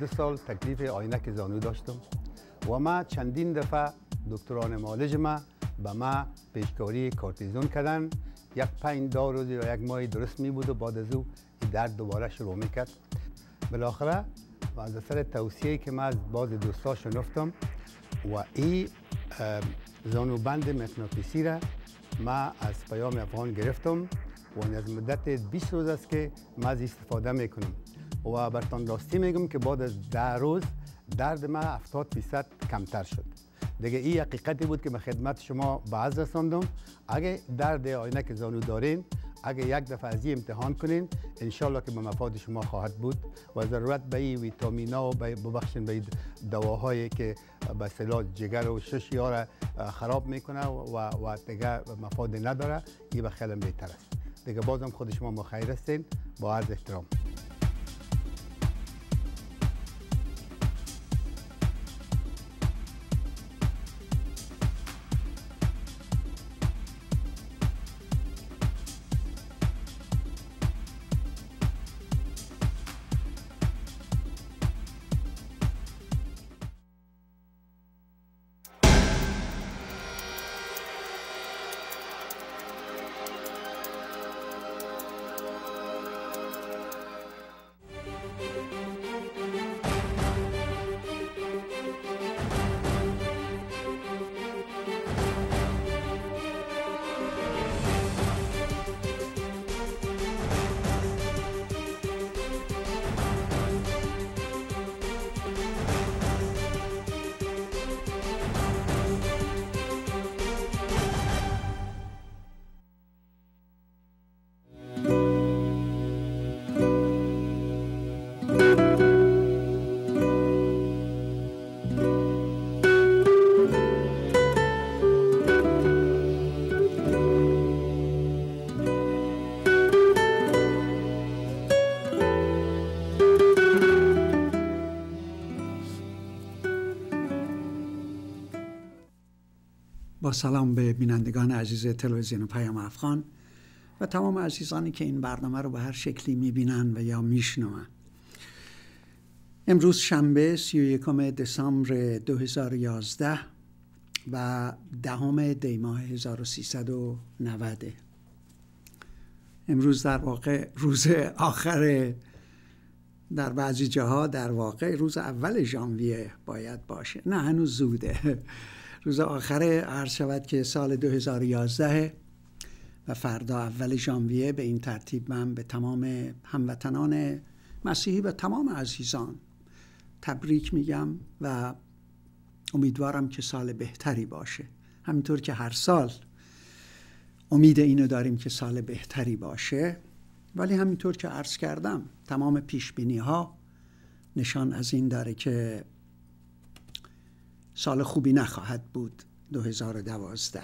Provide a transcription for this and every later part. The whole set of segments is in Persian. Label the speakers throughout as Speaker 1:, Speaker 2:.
Speaker 1: دو سال تکلیف آینک زانو داشتم و ما چندین دفعه دکتران مالج ما به ما پیشکاری کارتیزون کردن یک پنج دو روز یا یک ماه درست می بود و بعد از او درد دوباره شروع می کرد بالاخره و از اثر توصیه که من از باز دوستان شنفتم و این زانوبند مغناطیسی را ما از پیام افغان گرفتم و از مدت 20 روز است که من از استفاده میکنم و برتان راستی میگم که بعد از ده روز درد ما 70 درصد کمتر شد دیگه این حقیقتی بود که به خدمت شما به رساندم اگه درد آینه که زانو دارین اگه یک دفعه از امتحان کنین انشالله که به مفاد شما خواهد بود و ضرورت به این ویتامینا و ببخشین به دواهایی که به صلاح جگر و شش یاره خراب میکنه و, و دیگه مفاد نداره این به خیلی بهتر است دیگه بازم خود شما مخیر با عرض احترام
Speaker 2: با سلام به بینندگان عزیز تلویزیون پیام افغان و تمام عزیزانی که این برنامه رو به هر شکلی میبینن و یا میشنون امروز شنبه 31 دسامبر 2011 و دهم دیماه 1390 امروز در واقع روز آخر در بعضی جاها در واقع روز اول ژانویه باید باشه نه هنوز زوده روز آخر عرض شود که سال 2011 و فردا اول ژانویه به این ترتیب من به تمام هموطنان مسیحی و تمام عزیزان تبریک میگم و امیدوارم که سال بهتری باشه همینطور که هر سال امید اینو داریم که سال بهتری باشه ولی همینطور که عرض کردم تمام پیش ها نشان از این داره که سال خوبی نخواهد بود 2012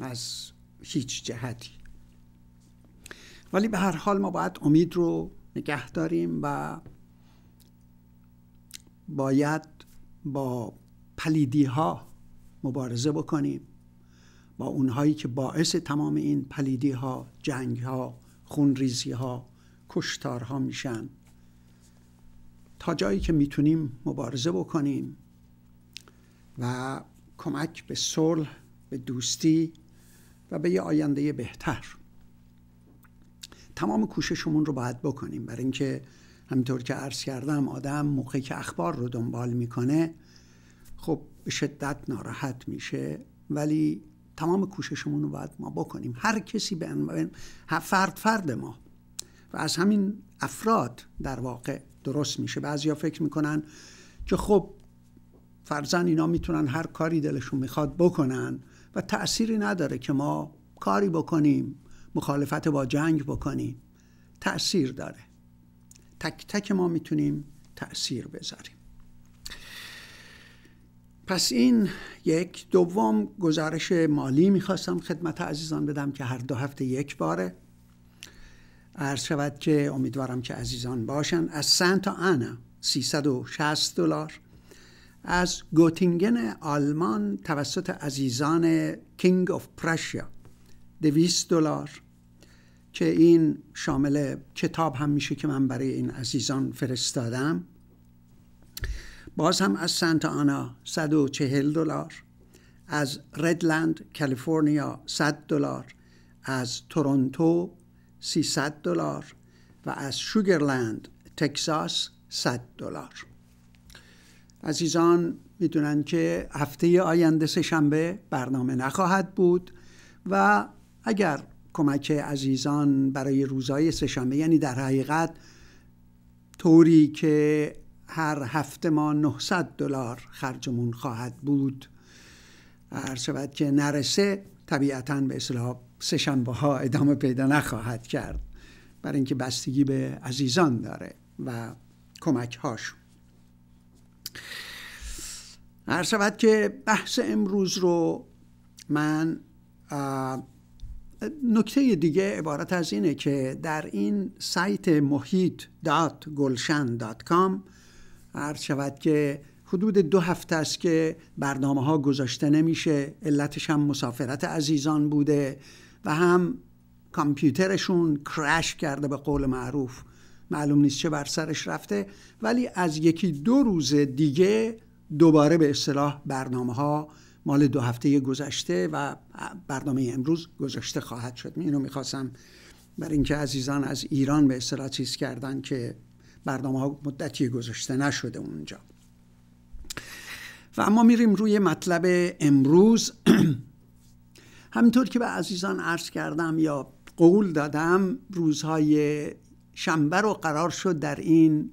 Speaker 2: از هیچ جهتی ولی به هر حال ما باید امید رو نگه داریم و باید با پلیدی ها مبارزه بکنیم با اونهایی که باعث تمام این پلیدی ها جنگ ها ریزی ها کشتار ها میشن تا جایی که میتونیم مبارزه بکنیم و کمک به صلح به دوستی و به یه آینده بهتر تمام کوششمون رو باید بکنیم برای اینکه همینطور که عرض کردم آدم موقعی که اخبار رو دنبال میکنه خب به شدت ناراحت میشه ولی تمام کوششمون رو باید ما بکنیم هر کسی به فرد فرد ما و از همین افراد در واقع درست میشه بعضیا فکر میکنن که خب فرزن اینا میتونن هر کاری دلشون میخواد بکنن و تأثیری نداره که ما کاری بکنیم مخالفت با جنگ بکنیم تأثیر داره تک تک ما میتونیم تأثیر بذاریم پس این یک دوم گزارش مالی میخواستم خدمت عزیزان بدم که هر دو هفته یک باره عرض شود که امیدوارم که عزیزان باشن از سنتا انا 360 دلار از گوتینگن آلمان توسط عزیزان کینگ آف پرشیا دویست دلار که این شامل کتاب هم میشه که من برای این عزیزان فرستادم باز هم از سنت آنا 140 دلار از ردلند کالیفرنیا 100 دلار از تورنتو 300 دلار و از شوگرلند تکساس 100 دلار عزیزان میدونن که هفته آینده سه برنامه نخواهد بود و اگر کمک عزیزان برای روزهای سهشنبه یعنی در حقیقت طوری که هر هفته ما 900 دلار خرجمون خواهد بود هر شود که نرسه طبیعتا به اصلاح سهشنبه ها ادامه پیدا نخواهد کرد برای اینکه بستگی به عزیزان داره و کمک هر شود که بحث امروز رو من نکته دیگه عبارت از اینه که در این سایت محیط هر شود که حدود دو هفته است که برنامه ها گذاشته نمیشه علتش هم مسافرت عزیزان بوده و هم کامپیوترشون کرش کرده به قول معروف معلوم نیست چه بر سرش رفته ولی از یکی دو روز دیگه دوباره به اصطلاح برنامه ها مال دو هفته گذشته و برنامه امروز گذشته خواهد شد اینو میخواستم برای اینکه عزیزان از ایران به اصطلاح چیز کردن که برنامه ها مدتی گذشته نشده اونجا و اما میریم روی مطلب امروز همینطور که به عزیزان عرض کردم یا قول دادم روزهای شنبه رو قرار شد در این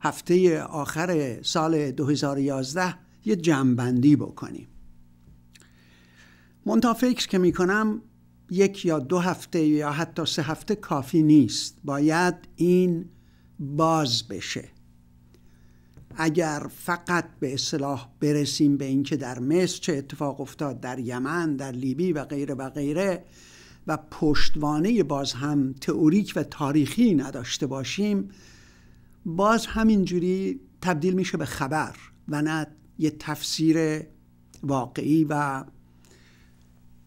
Speaker 2: هفته آخر سال 2011 یه جمعبندی بکنیم منتها فکر که میکنم یک یا دو هفته یا حتی سه هفته کافی نیست باید این باز بشه اگر فقط به اصلاح برسیم به اینکه در مصر چه اتفاق افتاد در یمن در لیبی و غیره و غیره و پشتوانه باز هم تئوریک و تاریخی نداشته باشیم باز همینجوری تبدیل میشه به خبر و نه یه تفسیر واقعی و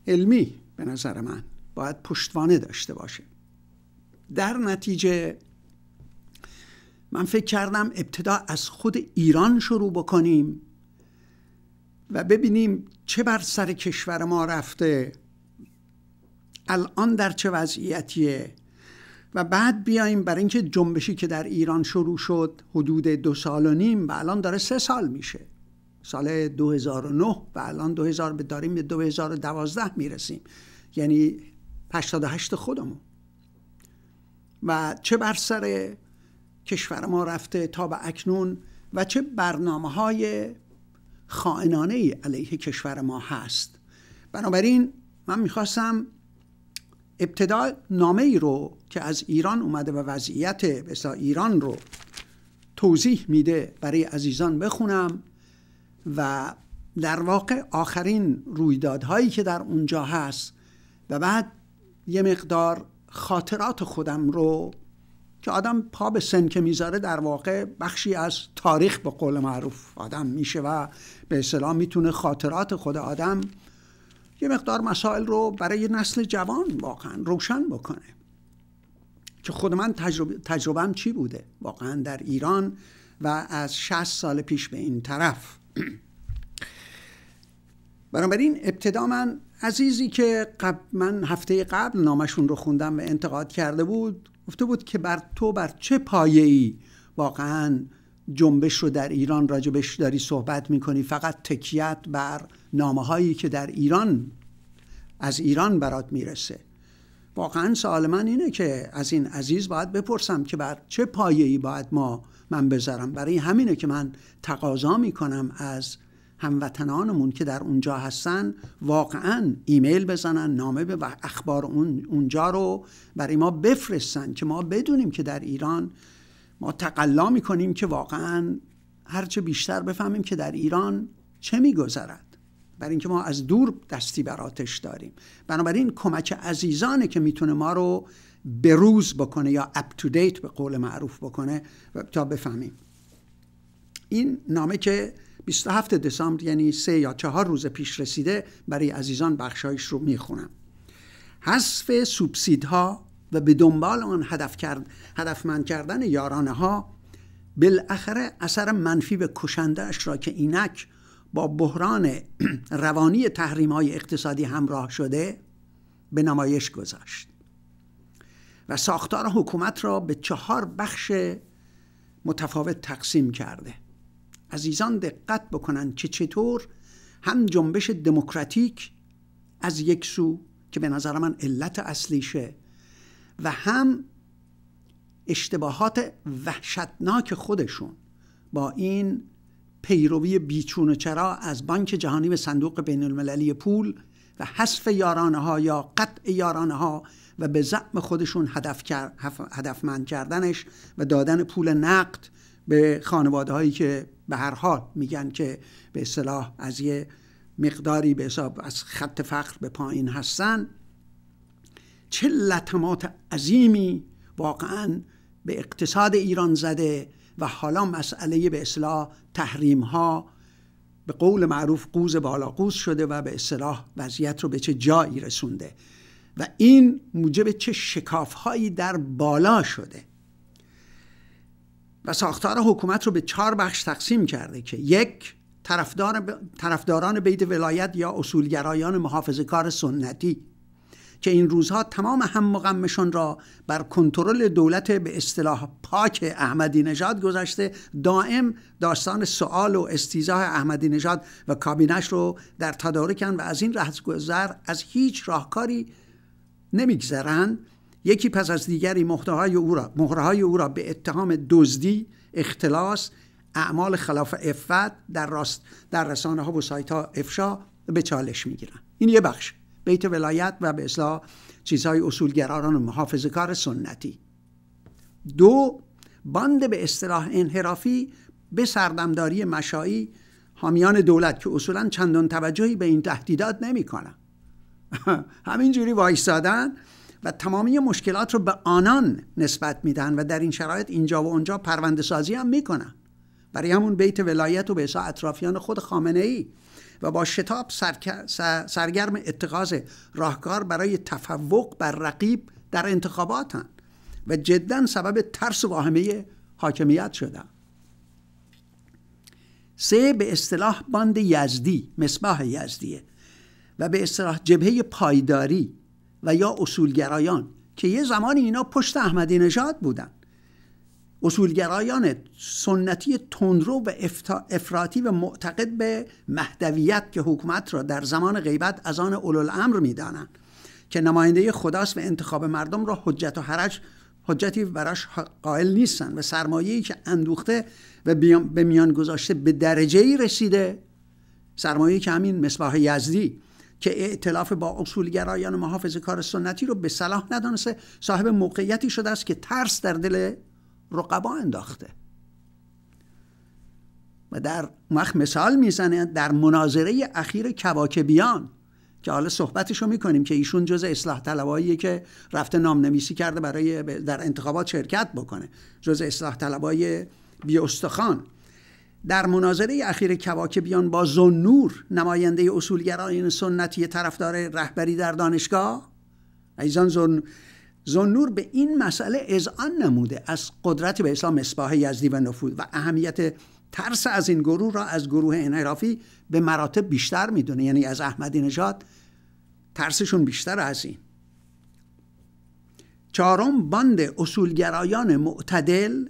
Speaker 2: علمی به نظر من باید پشتوانه داشته باشه در نتیجه من فکر کردم ابتدا از خود ایران شروع بکنیم و ببینیم چه بر سر کشور ما رفته الان در چه وضعیتیه و بعد بیایم برای اینکه جنبشی که در ایران شروع شد حدود دو سال و نیم و الان داره سه سال میشه سال 2009 و الان 2000 داریم به 2012 میرسیم یعنی 88 خودمون و چه بر سر کشور ما رفته تا به اکنون و چه برنامه های خائنانه علیه کشور ما هست بنابراین من میخواستم ابتدا نامه ای رو که از ایران اومده و وضعیت مثلا ایران رو توضیح میده برای عزیزان بخونم و در واقع آخرین رویدادهایی که در اونجا هست و بعد یه مقدار خاطرات خودم رو که آدم پا به سن که میذاره در واقع بخشی از تاریخ به قول معروف آدم میشه و به اصطلاح میتونه خاطرات خود آدم یه مقدار مسائل رو برای نسل جوان واقعا روشن بکنه که خود من تجربه، تجربم چی بوده واقعا در ایران و از 60 سال پیش به این طرف بنابراین ابتدا من عزیزی که قبل من هفته قبل نامشون رو خوندم و انتقاد کرده بود گفته بود که بر تو بر چه پایه‌ای واقعا جنبش رو در ایران راجبش داری صحبت میکنی فقط تکیت بر نامه هایی که در ایران از ایران برات میرسه واقعا سوال من اینه که از این عزیز باید بپرسم که بر چه پایه ای باید ما من بذارم برای همینه که من تقاضا میکنم از هموطنانمون که در اونجا هستن واقعا ایمیل بزنن نامه و اخبار اون اونجا رو برای ما بفرستن که ما بدونیم که در ایران ما تقلا کنیم که واقعا هرچه بیشتر بفهمیم که در ایران چه میگذرد برای اینکه ما از دور دستی بر آتش داریم بنابراین کمک عزیزانه که میتونه ما رو بروز بکنه یا اپ تو دیت به قول معروف بکنه تا بفهمیم این نامه که 27 دسامبر یعنی سه یا چهار روز پیش رسیده برای عزیزان بخشایش رو میخونم حذف سوبسیدها و به دنبال آن هدف کرد هدفمند کردن یارانه ها بالاخره اثر منفی به اش را که اینک با بحران روانی تحریم های اقتصادی همراه شده به نمایش گذاشت و ساختار حکومت را به چهار بخش متفاوت تقسیم کرده عزیزان دقت بکنند که چطور هم جنبش دموکراتیک از یک سو که به نظر من علت اصلیشه و هم اشتباهات وحشتناک خودشون با این پیروی بیچون و چرا از بانک جهانی به صندوق بین المللی پول و حذف یارانه ها یا قطع یارانه ها و به زعم خودشون هدف کر... هدفمند کردنش و دادن پول نقد به خانواده هایی که به هر حال میگن که به اصطلاح از یه مقداری به حساب از خط فقر به پایین هستن چه لطمات عظیمی واقعا به اقتصاد ایران زده و حالا مسئله به اصلاح تحریم ها به قول معروف قوز بالا قوز شده و به اصلاح وضعیت رو به چه جایی رسونده و این موجب چه هایی در بالا شده و ساختار حکومت رو به چهار بخش تقسیم کرده که یک طرفدار طرفداران بیت ولایت یا اصولگرایان محافظه کار سنتی که این روزها تمام هم و را بر کنترل دولت به اصطلاح پاک احمدی نژاد گذشته دائم داستان سوال و استیزاه احمدی نژاد و کابینش رو در تدارکن و از این گذر از هیچ راهکاری نمیگذرند یکی پس از دیگری های او را او را به اتهام دزدی اختلاس اعمال خلاف افت در راست در رسانه ها و سایت ها افشا به چالش میگیرن این یه بخش بیت ولایت و به اصلاح چیزهای اصولگراران و محافظ کار سنتی دو باند به اصطلاح انحرافی به سردمداری مشایی حامیان دولت که اصولا چندان توجهی به این تهدیدات همین همینجوری وایستادن و تمامی مشکلات رو به آنان نسبت میدن و در این شرایط اینجا و اونجا پرونده سازی هم میکنن برای همون بیت ولایت و به اطرافیان خود خامنه ای و با شتاب سرگرم اتخاذ راهکار برای تفوق بر رقیب در انتخاباتن و جدا سبب ترس و واهمه حاکمیت شدن سه به اصطلاح باند یزدی مصباح یزدیه و به اصطلاح جبهه پایداری و یا اصولگرایان که یه زمانی اینا پشت احمدی نژاد بودن اصولگرایان سنتی تندرو و افراطی و معتقد به مهدویت که حکومت را در زمان غیبت از آن اولوالامر میدانند که نماینده خداست و انتخاب مردم را حجت و حرج حجتی براش قائل نیستن و ای که اندوخته و به میان گذاشته به درجه ای رسیده سرمایه‌ای که همین مصباح یزدی که ائتلاف با اصولگرایان محافظ کار سنتی رو به صلاح ندانسته صاحب موقعیتی شده است که ترس در دل رقبا انداخته و در وقت مثال میزنه در مناظره اخیر کواکبیان که حالا صحبتش رو میکنیم که ایشون جز اصلاح طلباییه که رفته نام نامنویسی کرده برای در انتخابات شرکت بکنه جز اصلاح طلبای بی استخان در مناظره اخیر کواکبیان با زنور نماینده اصولگرایان سنتی طرفدار رهبری در دانشگاه ایزان زن زنور به این مسئله اذعان نموده از قدرت به اسلام اصلاح یزدی و نفوذ و اهمیت ترس از این گروه را از گروه انحرافی به مراتب بیشتر میدونه یعنی از احمدی نژاد ترسشون بیشتر از این چهارم باند اصولگرایان معتدل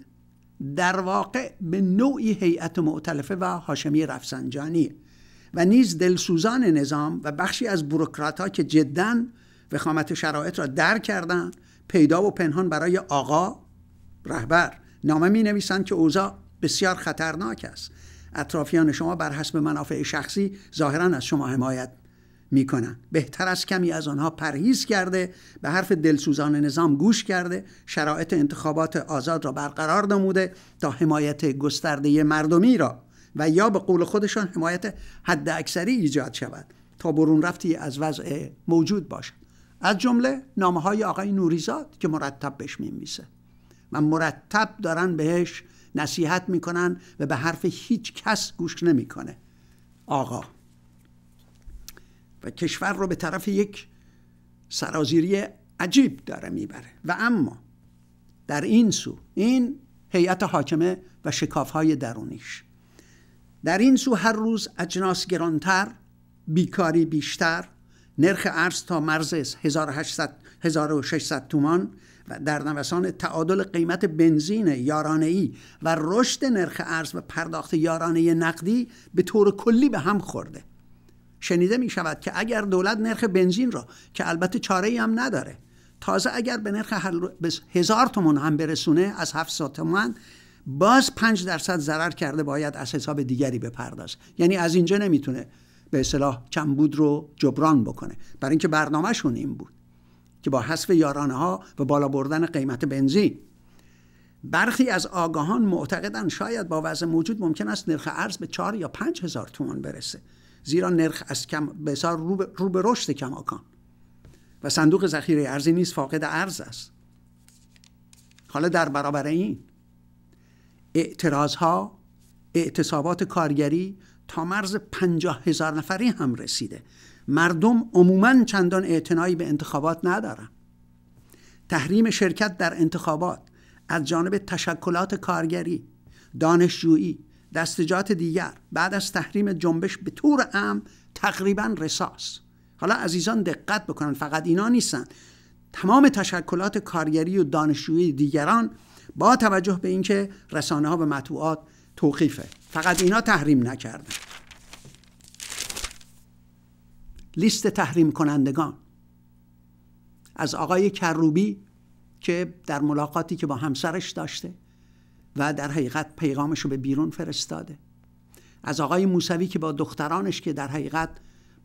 Speaker 2: در واقع به نوعی هیئت معتلفه و حاشمی رفسنجانی و نیز دلسوزان نظام و بخشی از بروکرات ها که جدا وخامت شرایط را در کردن، پیدا و پنهان برای آقا رهبر نامه می نویسند که اوضاع بسیار خطرناک است اطرافیان شما بر حسب منافع شخصی ظاهرا از شما حمایت کنند. بهتر از کمی از آنها پرهیز کرده به حرف دلسوزان نظام گوش کرده شرایط انتخابات آزاد را برقرار نموده تا حمایت گسترده مردمی را و یا به قول خودشان حمایت حد اکثری ایجاد شود تا برون رفتی از وضع موجود باشد از جمله نامه های آقای نوریزاد که مرتب بهش میمیسه و مرتب دارن بهش نصیحت میکنن و به حرف هیچ کس گوش نمیکنه آقا و کشور رو به طرف یک سرازیری عجیب داره میبره و اما در این سو این هیئت حاکمه و شکافهای درونیش در این سو هر روز اجناس گرانتر بیکاری بیشتر نرخ ارز تا مرز 1800 1600 تومان و در نوسان تعادل قیمت بنزین یارانه ای و رشد نرخ ارز و پرداخت یارانه نقدی به طور کلی به هم خورده شنیده می شود که اگر دولت نرخ بنزین را که البته چاره ای هم نداره تازه اگر به نرخ هزار تومان هم برسونه از 700 تومان باز 5 درصد ضرر کرده باید از حساب دیگری بپرداز یعنی از اینجا نمیتونه به اصطلاح کمبود رو جبران بکنه برای اینکه برنامهشون این بود که با حذف یارانه ها و بالا بردن قیمت بنزین برخی از آگاهان معتقدند شاید با وضع موجود ممکن است نرخ ارز به 4 یا 5 هزار تومان برسه زیرا نرخ از کم به رو به رشد کماکان و صندوق ذخیره ارزی نیز فاقد ارز است حالا در برابر این اعتراض ها اعتصابات کارگری تا مرز پنجاه هزار نفری هم رسیده مردم عموما چندان اعتنایی به انتخابات ندارن تحریم شرکت در انتخابات از جانب تشکلات کارگری دانشجویی دستجات دیگر بعد از تحریم جنبش به طور عام تقریبا رساس حالا عزیزان دقت بکنن فقط اینا نیستن تمام تشکلات کارگری و دانشجویی دیگران با توجه به اینکه رسانه ها به مطبوعات توقیفه فقط اینا تحریم نکردن لیست تحریم کنندگان از آقای کروبی که در ملاقاتی که با همسرش داشته و در حقیقت پیغامش رو به بیرون فرستاده از آقای موسوی که با دخترانش که در حقیقت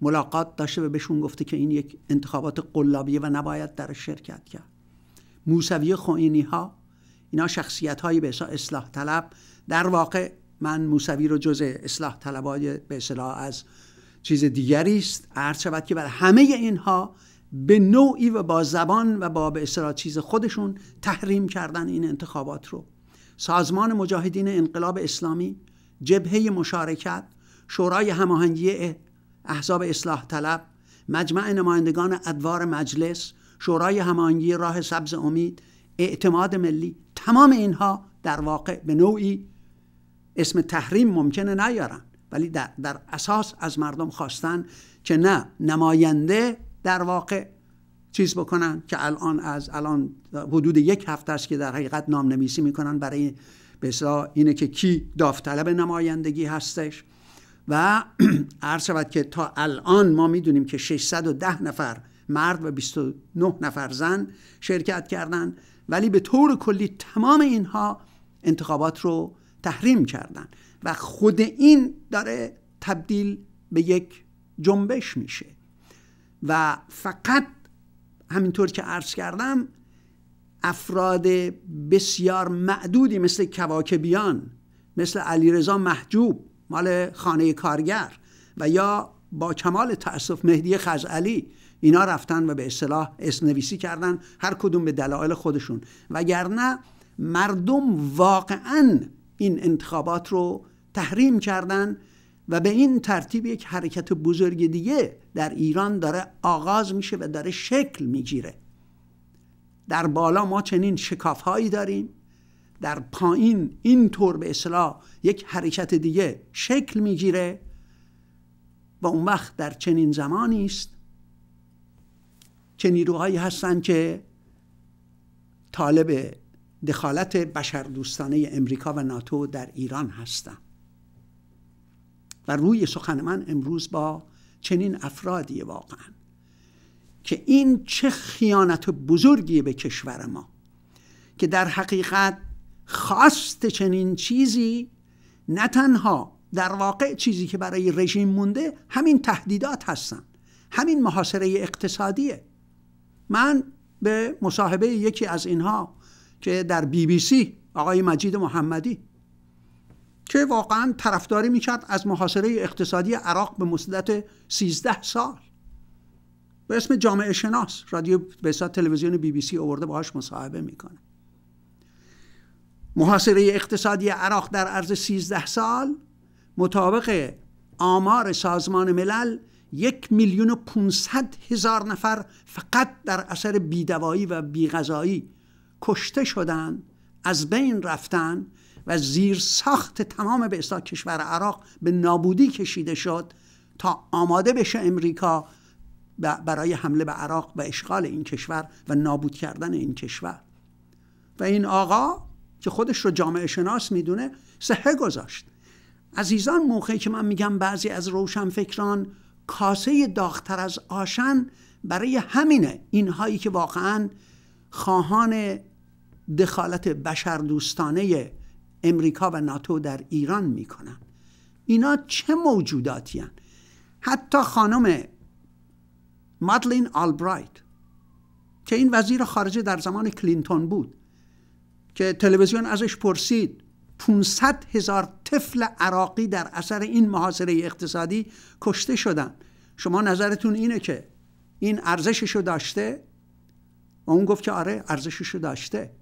Speaker 2: ملاقات داشته و بهشون گفته که این یک انتخابات قلابیه و نباید در شرکت کرد موسوی خوینی ها اینا شخصیت هایی به اصلاح طلب در واقع من موسوی رو جز اصلاح طلبای به اصلاح از چیز دیگری است عرض شود که بر همه اینها به نوعی و با زبان و با به اصطلاح چیز خودشون تحریم کردن این انتخابات رو سازمان مجاهدین انقلاب اسلامی جبهه مشارکت شورای هماهنگی احزاب اصلاح طلب مجمع نمایندگان ادوار مجلس شورای هماهنگی راه سبز امید اعتماد ملی تمام اینها در واقع به نوعی اسم تحریم ممکنه نیارن ولی در, در اساس از مردم خواستن که نه نماینده در واقع چیز بکنن که الان از الان حدود یک هفته است که در حقیقت نام نمیسی میکنن برای بسیار اینه که کی داوطلب نمایندگی هستش و عرض شود که تا الان ما میدونیم که 610 نفر مرد و 29 نفر زن شرکت کردند ولی به طور کلی تمام اینها انتخابات رو تحریم کردن و خود این داره تبدیل به یک جنبش میشه و فقط همینطور که عرض کردم افراد بسیار معدودی مثل کواکبیان مثل علیرضا محجوب مال خانه کارگر و یا با کمال تاسف مهدی خزعلی اینا رفتن و به اصطلاح اسنویسی کردن هر کدوم به دلایل خودشون وگرنه مردم واقعا این انتخابات رو تحریم کردن و به این ترتیب یک حرکت بزرگ دیگه در ایران داره آغاز میشه و داره شکل میگیره در بالا ما چنین شکاف هایی داریم در پایین این طور به اصلاح یک حرکت دیگه شکل میگیره و اون وقت در چنین زمانی است که نیروهایی هستند که طالب دخالت بشردوستانه امریکا و ناتو در ایران هستم و روی سخن من امروز با چنین افرادی واقعا که این چه خیانت بزرگی به کشور ما که در حقیقت خواست چنین چیزی نه تنها در واقع چیزی که برای رژیم مونده همین تهدیدات هستن همین محاصره اقتصادیه من به مصاحبه یکی از اینها که در بی بی سی آقای مجید محمدی که واقعا طرفداری میکرد از محاصره اقتصادی عراق به مدت 13 سال به اسم جامعه شناس رادیو به تلویزیون بی بی سی آورده باهاش مصاحبه میکنه محاصره اقتصادی عراق در عرض 13 سال مطابق آمار سازمان ملل یک میلیون و هزار نفر فقط در اثر بیدوایی و بیغذایی کشته شدن از بین رفتن و زیر ساخت تمام به اصلاح کشور عراق به نابودی کشیده شد تا آماده بشه امریکا برای حمله به عراق و اشغال این کشور و نابود کردن این کشور و این آقا که خودش رو جامعه شناس میدونه سهه گذاشت عزیزان موقعی که من میگم بعضی از روشنفکران کاسه داختر از آشن برای همینه اینهایی که واقعا خواهان دخالت دوستانه امریکا و ناتو در ایران میکنن اینا چه موجوداتی هن؟ حتی خانم مادلین آلبرایت که این وزیر خارجه در زمان کلینتون بود که تلویزیون ازش پرسید 500 هزار طفل عراقی در اثر این محاصره اقتصادی کشته شدن شما نظرتون اینه که این ارزشش رو داشته و اون گفت که آره ارزشش رو داشته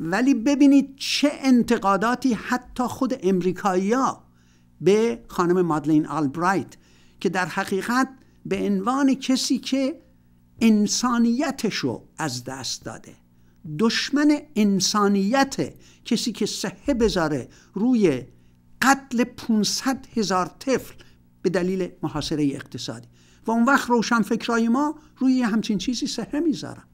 Speaker 2: ولی ببینید چه انتقاداتی حتی خود امریکایی به خانم مادلین آلبرایت که در حقیقت به عنوان کسی که انسانیتش رو از دست داده دشمن انسانیت کسی که صحه بذاره روی قتل 500 هزار طفل به دلیل محاصره اقتصادی و اون وقت روشنفکرای ما روی همچین چیزی صحه میذارن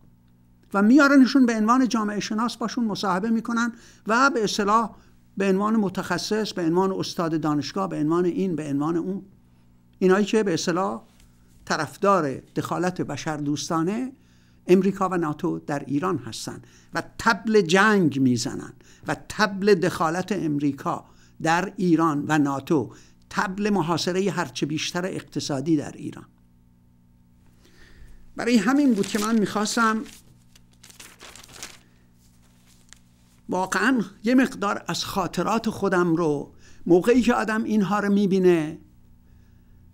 Speaker 2: و میارنشون به عنوان جامعه شناس باشون مصاحبه میکنن و به اصطلاح به عنوان متخصص به عنوان استاد دانشگاه به عنوان این به عنوان اون اینایی که به اصطلاح طرفدار دخالت بشر دوستانه امریکا و ناتو در ایران هستن و تبل جنگ میزنن و تبل دخالت امریکا در ایران و ناتو تبل محاصره هرچه بیشتر اقتصادی در ایران برای همین بود که من میخواستم واقعا یه مقدار از خاطرات خودم رو موقعی که آدم اینها رو میبینه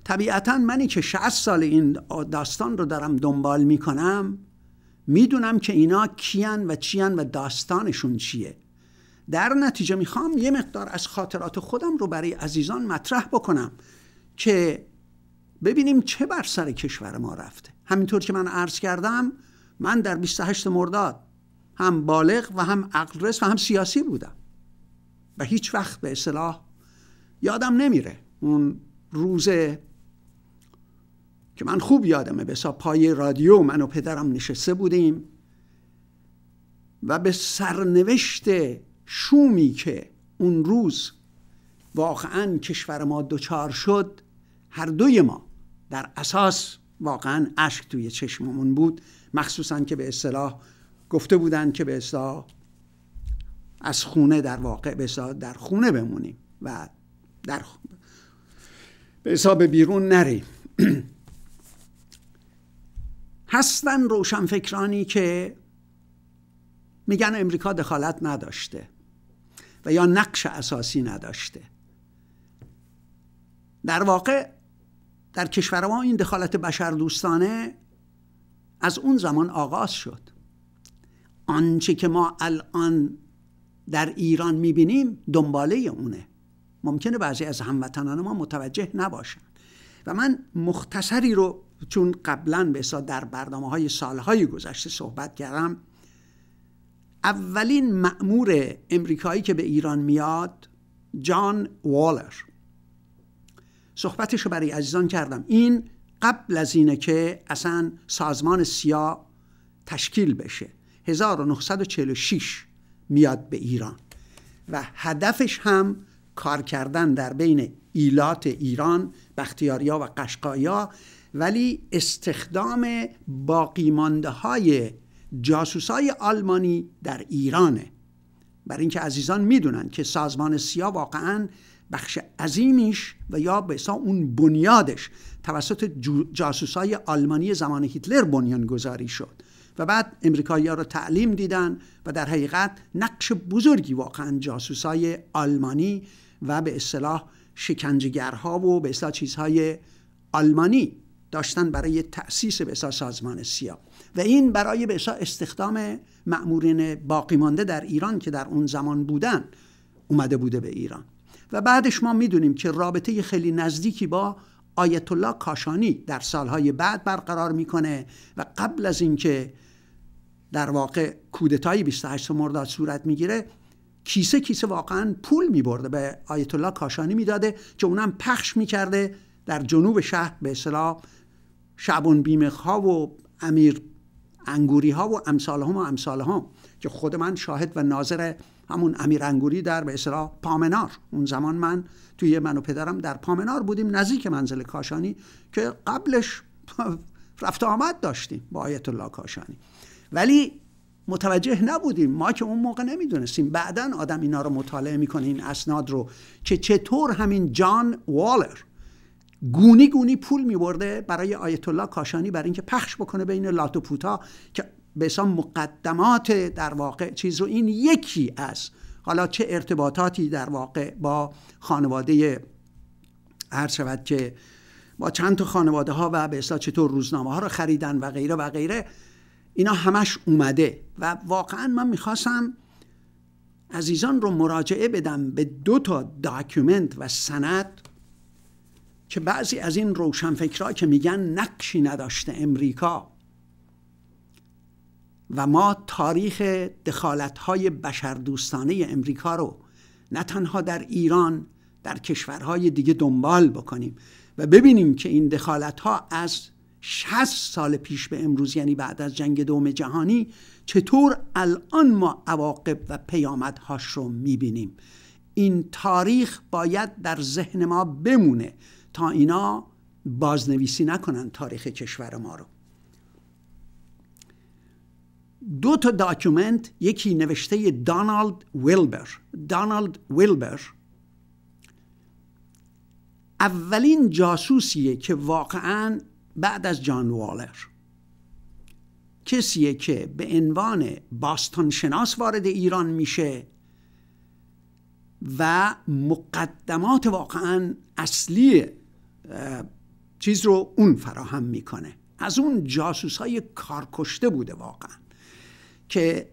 Speaker 2: طبیعتا منی که 60 سال این داستان رو دارم دنبال میکنم میدونم که اینا کیان و چیان و داستانشون چیه در نتیجه میخوام یه مقدار از خاطرات خودم رو برای عزیزان مطرح بکنم که ببینیم چه بر سر کشور ما رفته همینطور که من عرض کردم من در 28 مرداد هم بالغ و هم عقلرس و هم سیاسی بودم و هیچ وقت به اصلاح یادم نمیره اون روز که من خوب یادمه به پای رادیو من و پدرم نشسته بودیم و به سرنوشت شومی که اون روز واقعا کشور ما دچار شد هر دوی ما در اساس واقعا اشک توی چشممون بود مخصوصا که به اصطلاح گفته بودند که به حساب از خونه در واقع به در خونه بمونیم و در به حساب بیرون نریم هستن روشنفکرانی که میگن امریکا دخالت نداشته و یا نقش اساسی نداشته در واقع در کشور ما این دخالت بشر دوستانه از اون زمان آغاز شد آنچه که ما الان در ایران میبینیم دنباله اونه ممکنه بعضی از هموطنان ما متوجه نباشن و من مختصری رو چون قبلا به در برنامه های سالهای گذشته صحبت کردم اولین مأمور امریکایی که به ایران میاد جان والر صحبتش رو برای عزیزان کردم این قبل از اینه که اصلا سازمان سیا تشکیل بشه 1946 میاد به ایران و هدفش هم کار کردن در بین ایلات ایران بختیاریا و قشقایا ولی استخدام باقی مانده های جاسوس های آلمانی در ایرانه برای اینکه عزیزان میدونن که سازمان سیا واقعا بخش عظیمیش و یا به اون بنیادش توسط جاسوسای های آلمانی زمان هیتلر بنیان گذاری شد و بعد امریکایی ها را تعلیم دیدن و در حقیقت نقش بزرگی واقعا جاسوسای آلمانی و به اصطلاح شکنجگرها و به اصطلاح چیزهای آلمانی داشتن برای تأسیس به اصطلاح سازمان سیا و این برای به اصطلاح استخدام معمورین باقی مانده در ایران که در اون زمان بودن اومده بوده به ایران و بعدش ما میدونیم که رابطه خیلی نزدیکی با آیت الله کاشانی در سالهای بعد برقرار میکنه و قبل از اینکه در واقع کودتای 28 مرداد صورت میگیره کیسه کیسه واقعا پول میبرده به آیت الله کاشانی میداده که اونم پخش میکرده در جنوب شهر به اصطلاح شبون بیمه ها و امیر انگوری ها و امثال هم و امثال هم که خود من شاهد و ناظر همون امیر انگوری در به اصطلاح پامنار اون زمان من توی من و پدرم در پامنار بودیم نزدیک منزل کاشانی که قبلش رفت آمد داشتیم با آیت الله کاشانی ولی متوجه نبودیم ما که اون موقع نمیدونستیم بعدا آدم اینا رو مطالعه میکنه این اسناد رو که چطور همین جان والر گونی گونی پول میبرده برای آیت الله کاشانی برای اینکه پخش بکنه بین لاتوپوتا که به مقدمات در واقع چیز رو این یکی از حالا چه ارتباطاتی در واقع با خانواده هر شود که با چند تا خانواده ها و به چطور روزنامه ها رو خریدن و غیره و غیره اینا همش اومده و واقعا من میخواستم عزیزان رو مراجعه بدم به دو تا داکیومنت و سند که بعضی از این روشنفکرها که میگن نقشی نداشته امریکا و ما تاریخ دخالتهای بشردوستانه امریکا رو نه تنها در ایران در کشورهای دیگه دنبال بکنیم و ببینیم که این ها از 60 سال پیش به امروز یعنی بعد از جنگ دوم جهانی چطور الان ما عواقب و پیامدهاش رو میبینیم این تاریخ باید در ذهن ما بمونه تا اینا بازنویسی نکنن تاریخ کشور ما رو دو تا داکیومنت یکی نوشته دانالد ویلبر دانالد ویلبر اولین جاسوسیه که واقعا بعد از جان والر کسیه که به عنوان باستان شناس وارد ایران میشه و مقدمات واقعا اصلی چیز رو اون فراهم میکنه از اون جاسوس های کارکشته بوده واقعا که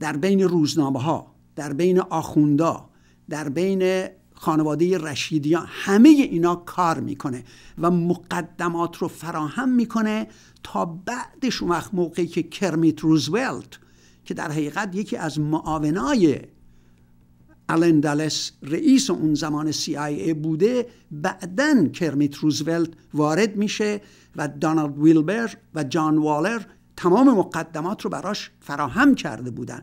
Speaker 2: در بین روزنامه ها در بین آخوندا در بین خانواده رشیدیان همه اینا کار میکنه و مقدمات رو فراهم میکنه تا بعدش اون موقعی که کرمیت روزولت که در حقیقت یکی از معاونای آلن دالس رئیس اون زمان CIA بوده بعدن کرمیت روزولت وارد میشه و دانالد ویلبر و جان والر تمام مقدمات رو براش فراهم کرده بودن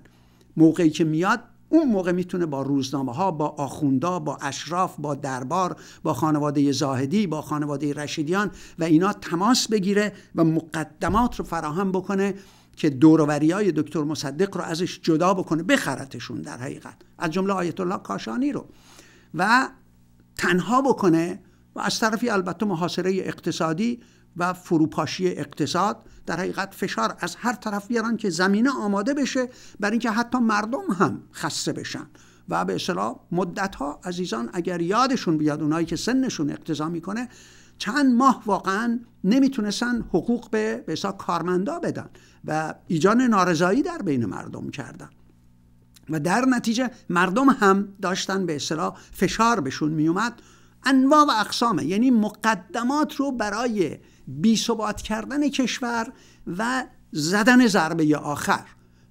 Speaker 2: موقعی که میاد اون موقع میتونه با روزنامه ها با آخوندا با اشراف با دربار با خانواده زاهدی با خانواده رشیدیان و اینا تماس بگیره و مقدمات رو فراهم بکنه که دوروری های دکتر مصدق رو ازش جدا بکنه بخرتشون در حقیقت از جمله آیت الله کاشانی رو و تنها بکنه و از طرفی البته محاصره اقتصادی و فروپاشی اقتصاد در حقیقت فشار از هر طرف بیارن که زمینه آماده بشه برای اینکه حتی مردم هم خسته بشن و به اصطلاح مدت ها عزیزان اگر یادشون بیاد اونایی که سنشون اقتضا میکنه چند ماه واقعا نمیتونستن حقوق به به کارمندا بدن و ایجان نارضایی در بین مردم کردن و در نتیجه مردم هم داشتن به اصطلاح فشار بهشون میومد انواع و اقسامه یعنی مقدمات رو برای بیثبات کردن کشور و زدن ضربه آخر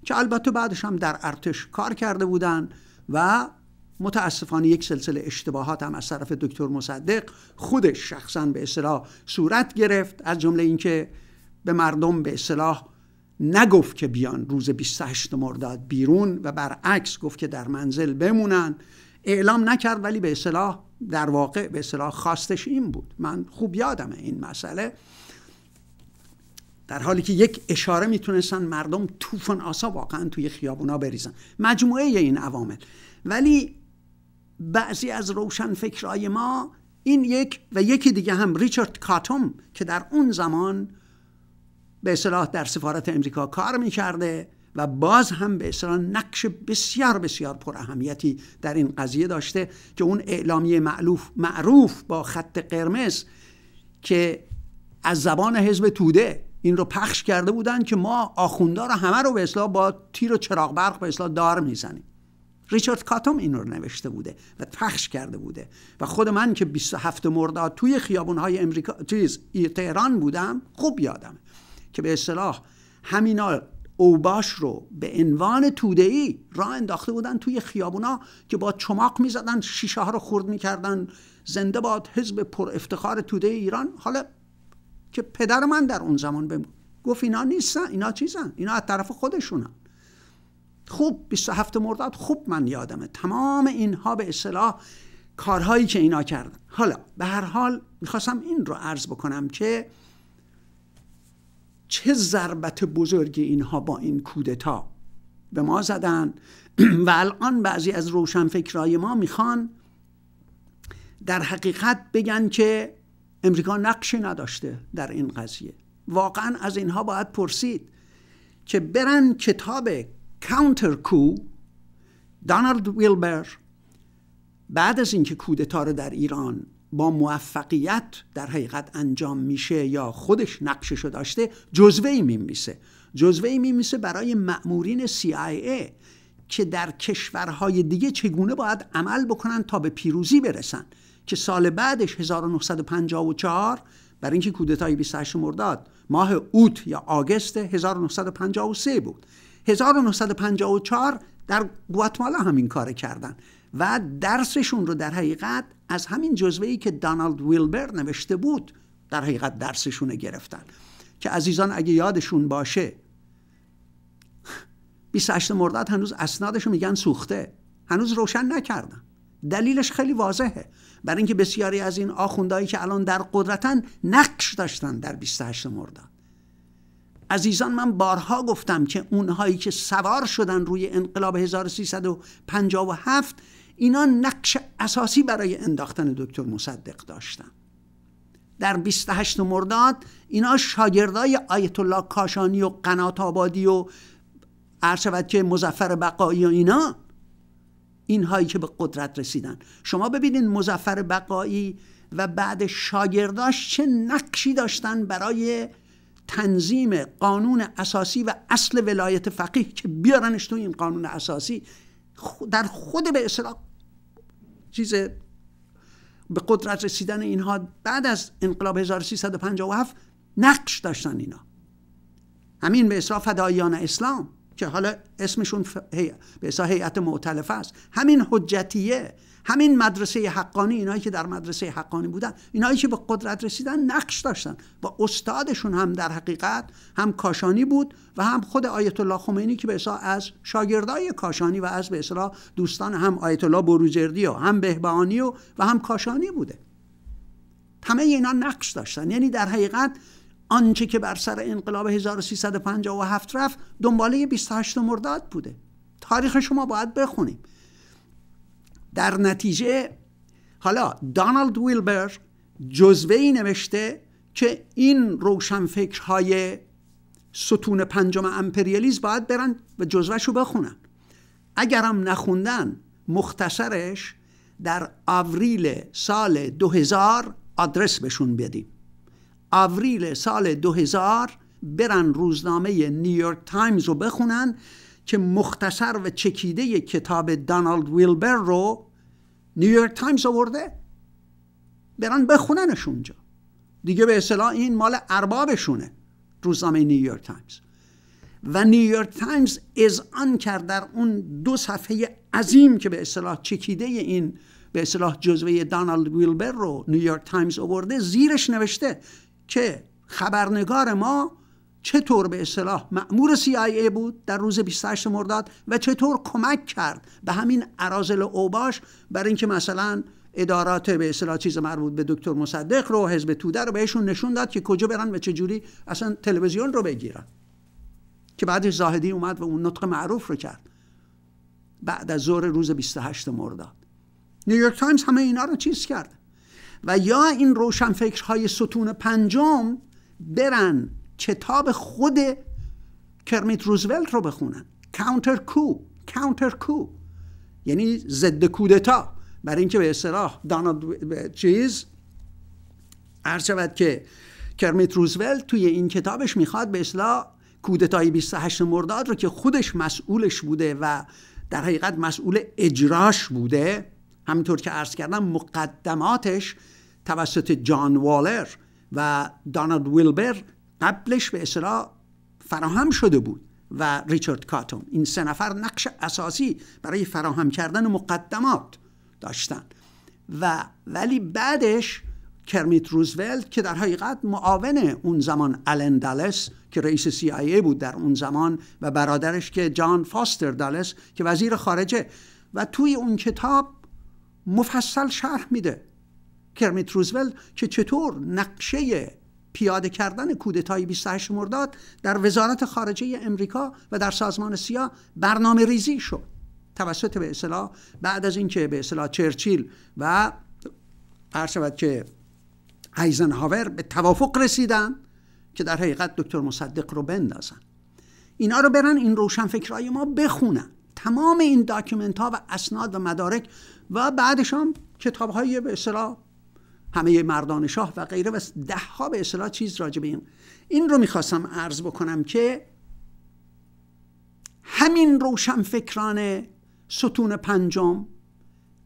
Speaker 2: که البته بعدش هم در ارتش کار کرده بودن و متاسفانه یک سلسله اشتباهات هم از طرف دکتر مصدق خودش شخصا به اصطلاح صورت گرفت از جمله اینکه به مردم به اصطلاح نگفت که بیان روز 28 مرداد بیرون و برعکس گفت که در منزل بمونن اعلام نکرد ولی به اصطلاح در واقع به اصطلاح خواستش این بود من خوب یادم این مسئله در حالی که یک اشاره میتونستن مردم طوفان آسا واقعا توی خیابونا بریزن مجموعه این عوامل ولی بعضی از روشن فکرهای ما این یک و یکی دیگه هم ریچارد کاتوم که در اون زمان به اصطلاح در سفارت امریکا کار میکرده و باز هم به اصلا نقش بسیار بسیار پر اهمیتی در این قضیه داشته که اون اعلامیه معلوف معروف با خط قرمز که از زبان حزب توده این رو پخش کرده بودن که ما آخوندار رو همه رو به اصلا با تیر و چراغ برق به اصلا دار میزنیم ریچارد کاتوم این رو نوشته بوده و پخش کرده بوده و خود من که 27 مرداد توی خیابون های امریکا چیز تهران بودم خوب یادم که به اصطلاح همینا اوباش رو به عنوان ای را انداخته بودن توی خیابونا که با چماق میزدن شیشه ها رو خورد میکردن زنده باد حزب پر افتخار توده ایران حالا که پدر من در اون زمان بهم گفت اینا نیستن اینا چیزن اینا از طرف خودشونن خوب 27 مرداد خوب من یادمه تمام اینها به اصلاح کارهایی که اینا کردن حالا به هر حال میخواستم این رو عرض بکنم که چه ضربت بزرگی اینها با این کودتا به ما زدن و الان بعضی از روشنفکرای ما میخوان در حقیقت بگن که امریکا نقشی نداشته در این قضیه واقعا از اینها باید پرسید که برن کتاب کانتر کو دانالد ویلبر بعد از اینکه کودتا رو در ایران با موفقیت در حقیقت انجام میشه یا خودش نقشش رو داشته جزوه ای میمیسه جزوه ای میمیسه برای مأمورین CIA که در کشورهای دیگه چگونه باید عمل بکنن تا به پیروزی برسن که سال بعدش 1954 برای اینکه کودتای 28 مرداد ماه اوت یا آگست 1953 بود 1954 در گواتمالا همین کار کردن و درسشون رو در حقیقت از همین ای که دانالد ویلبر نوشته بود در حقیقت درسشون گرفتن که عزیزان اگه یادشون باشه 28 مرداد هنوز اسنادش رو میگن سوخته هنوز روشن نکردن دلیلش خیلی واضحه برای اینکه بسیاری از این آخوندهایی که الان در قدرتن نقش داشتن در 28 مرداد عزیزان من بارها گفتم که اونهایی که سوار شدن روی انقلاب 1357 اینا نقش اساسی برای انداختن دکتر مصدق داشتن در 28 مرداد اینا شاگردای آیت الله کاشانی و قنات آبادی و عرشبت که مزفر بقایی و اینا اینهایی که به قدرت رسیدن شما ببینید مزفر بقایی و بعد شاگرداش چه نقشی داشتن برای تنظیم قانون اساسی و اصل ولایت فقیه که بیارنش تو این قانون اساسی در خود به اصطلاح چیز به قدرت رسیدن اینها بعد از انقلاب 1357 نقش داشتن اینا همین به اصلاح فدایان اسلام که حالا اسمشون به اصلاح هیئت معتلفه است همین حجتیه همین مدرسه حقانی اینایی که در مدرسه حقانی بودن اینایی که به قدرت رسیدن نقش داشتن و استادشون هم در حقیقت هم کاشانی بود و هم خود آیت الله خمینی که به از شاگردای کاشانی و از به اصلا دوستان هم آیت الله بروجردی و هم بهبهانی و و هم کاشانی بوده همه اینا نقش داشتن یعنی در حقیقت آنچه که بر سر انقلاب 1357 رفت دنباله 28 مرداد بوده تاریخ شما باید بخونیم در نتیجه حالا دانالد ویلبر جزوه ای نوشته که این روشنفکرهای ستون پنجم امپریالیز باید برن و جزوهش رو بخونن اگرم نخوندن مختصرش در آوریل سال 2000 آدرس بهشون بدیم آوریل سال 2000 برن روزنامه نیویورک تایمز رو بخونن که مختصر و چکیده کتاب دانالد ویلبر رو نیویورک تایمز آورده برن بخوننش اونجا دیگه به اصطلاح این مال اربابشونه روزنامه نیویورک تایمز و نیویورک تایمز آن کرد در اون دو صفحه عظیم که به اصطلاح چکیده این به اصطلاح جزوه دانالد ویلبر رو نیویورک تایمز آورده زیرش نوشته که خبرنگار ما چطور به اصطلاح معمور CIA بود در روز 28 مرداد و چطور کمک کرد به همین عرازل اوباش برای اینکه مثلا ادارات به اصطلاح چیز مربوط به دکتر مصدق رو حزب توده رو بهشون نشون داد که کجا برن و چجوری اصلا تلویزیون رو بگیرن که بعدش زاهدی اومد و اون نطق معروف رو کرد بعد از ظهر روز 28 مرداد نیویورک تایمز همه اینا رو چیز کرد و یا این روشنفکرهای ستون پنجم برن کتاب خود کرمیت روزولت رو بخونن کاونتر کو کاونتر کو یعنی ضد کودتا برای اینکه به اصطلاح دانالد چیز عرض شود که کرمیت روزولت توی این کتابش میخواد به اصطلاح کودتای 28 مرداد رو که خودش مسئولش بوده و در حقیقت مسئول اجراش بوده همینطور که عرض کردم مقدماتش توسط جان والر و دانالد ویلبر قبلش به اصلا فراهم شده بود و ریچارد کاتون این سه نفر نقش اساسی برای فراهم کردن مقدمات داشتن و ولی بعدش کرمیت روزولت که در حقیقت معاون اون زمان آلن دالس که رئیس CIA بود در اون زمان و برادرش که جان فاستر دالس که وزیر خارجه و توی اون کتاب مفصل شرح میده کرمیت روزولت که چطور نقشه پیاده کردن کودتای 28 مرداد در وزارت خارجه امریکا و در سازمان سیا برنامه ریزی شد توسط به اصلاح بعد از اینکه به اصلاح چرچیل و هر شود که ایزنهاور به توافق رسیدن که در حقیقت دکتر مصدق رو بندازن اینا رو برن این روشن فکرهای ما بخونن تمام این داکیومنت ها و اسناد و مدارک و بعدش هم کتاب به اصطلاح همه مردان شاه و غیره و ده ها به اصطلاح چیز راجع این رو میخواستم عرض بکنم که همین روشن فکران ستون پنجم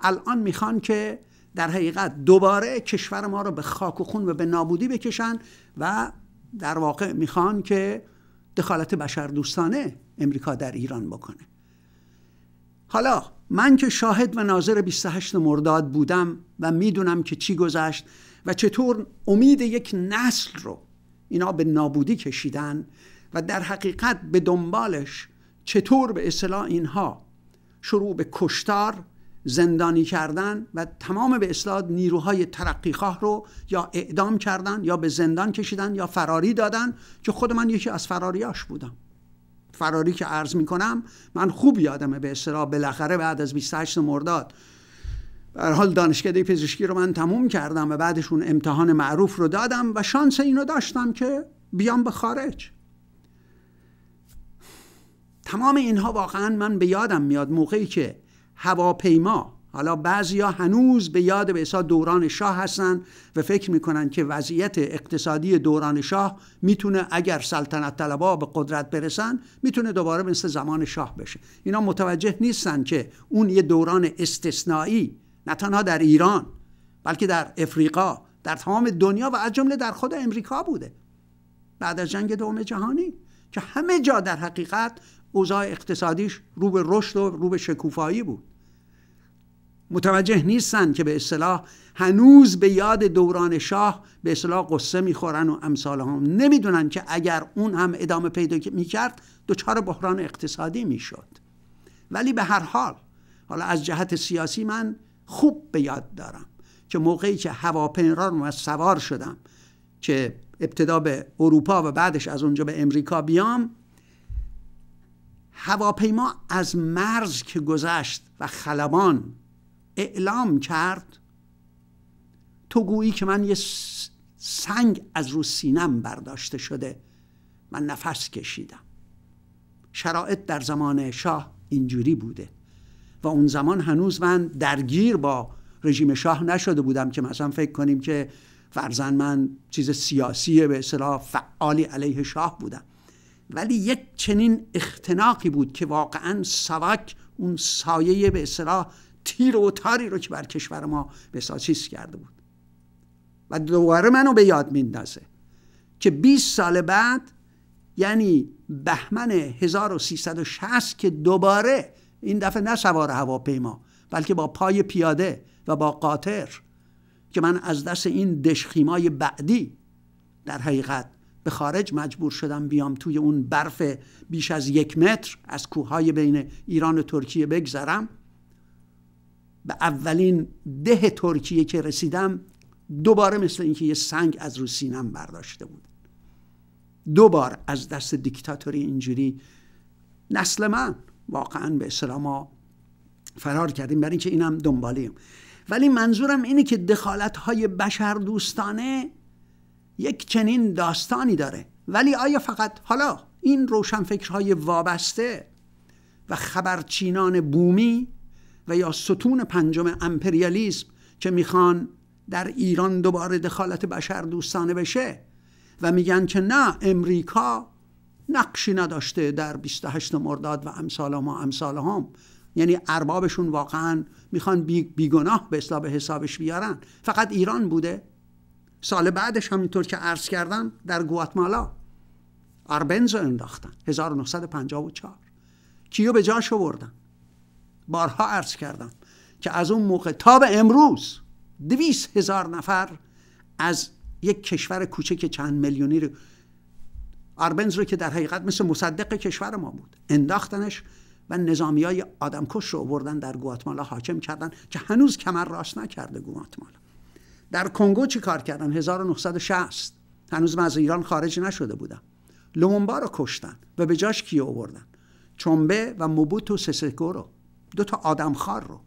Speaker 2: الان میخوان که در حقیقت دوباره کشور ما رو به خاک و خون و به نابودی بکشن و در واقع میخوان که دخالت بشر دوستانه امریکا در ایران بکنه حالا من که شاهد و ناظر 28 مرداد بودم و میدونم که چی گذشت و چطور امید یک نسل رو اینا به نابودی کشیدن و در حقیقت به دنبالش چطور به اصطلاح اینها شروع به کشتار زندانی کردن و تمام به اصلاح نیروهای ترقیخواه رو یا اعدام کردن یا به زندان کشیدن یا فراری دادن که خود من یکی از فراریاش بودم فراری که عرض میکنم من خوب یادمه به اصطلاح بالاخره بعد از 28 مرداد به حال دانشکده پزشکی رو من تموم کردم و بعدشون امتحان معروف رو دادم و شانس اینو داشتم که بیام به خارج تمام اینها واقعا من به یادم میاد موقعی که هواپیما حالا ها هنوز به یاد به حساب دوران شاه هستن و فکر میکنن که وضعیت اقتصادی دوران شاه میتونه اگر سلطنت طلبا به قدرت برسن میتونه دوباره مثل زمان شاه بشه اینا متوجه نیستن که اون یه دوران استثنایی نه تنها در ایران بلکه در افریقا در تمام دنیا و از جمله در خود امریکا بوده بعد از جنگ دوم جهانی که همه جا در حقیقت اوضاع اقتصادیش رو به رشد و رو به شکوفایی بود متوجه نیستن که به اصطلاح هنوز به یاد دوران شاه به اصطلاح قصه میخورن و امثال هم نمیدونن که اگر اون هم ادامه پیدا میکرد دچار بحران اقتصادی میشد ولی به هر حال حالا از جهت سیاسی من خوب به یاد دارم که موقعی که را و سوار شدم که ابتدا به اروپا و بعدش از اونجا به امریکا بیام هواپیما از مرز که گذشت و خلبان اعلام کرد تو گویی که من یه سنگ از رو سینم برداشته شده من نفس کشیدم شرایط در زمان شاه اینجوری بوده و اون زمان هنوز من درگیر با رژیم شاه نشده بودم که مثلا فکر کنیم که فرزن من چیز سیاسی به اصطلاح فعالی علیه شاه بودم ولی یک چنین اختناقی بود که واقعا سواک اون سایه به اصطلاح تیر و تاری رو که بر کشور ما بساسیس کرده بود و دوباره منو به یاد میندازه که 20 سال بعد یعنی بهمن 1360 که دوباره این دفعه نه سوار هواپیما بلکه با پای پیاده و با قاطر که من از دست این دشخیمای بعدی در حقیقت به خارج مجبور شدم بیام توی اون برف بیش از یک متر از کوههای بین ایران و ترکیه بگذرم به اولین ده ترکیه که رسیدم دوباره مثل اینکه یه سنگ از رو سینم برداشته بود دوبار از دست دیکتاتوری اینجوری نسل من واقعا به اسلام ها فرار کردیم برای اینکه اینم دنبالیم ولی منظورم اینه که دخالت های بشر دوستانه یک چنین داستانی داره ولی آیا فقط حالا این روشنفکرهای وابسته و خبرچینان بومی و یا ستون پنجم امپریالیسم که میخوان در ایران دوباره دخالت بشر دوستانه بشه و میگن که نه امریکا نقشی نداشته در 28 مرداد و امثال ما امثال هم یعنی اربابشون واقعا میخوان بی، بیگناه به حساب به حسابش بیارن فقط ایران بوده سال بعدش همینطور که عرض کردم در گواتمالا آربنز انداختن 1954 کیو به جاش آوردن بارها عرض کردم که از اون موقع تا به امروز دویست هزار نفر از یک کشور کوچک چند میلیونی رو آربنز رو که در حقیقت مثل مصدق کشور ما بود انداختنش و نظامی های آدمکش رو بردن در گواتمالا حاکم کردن که هنوز کمر راست نکرده گواتمالا در کنگو چی کار کردن 1960 هنوز من از ایران خارج نشده بودم لومبا رو کشتن و به جاش کیه آوردن چنبه و موبوتو سسکو رو دو تا آدمخوار رو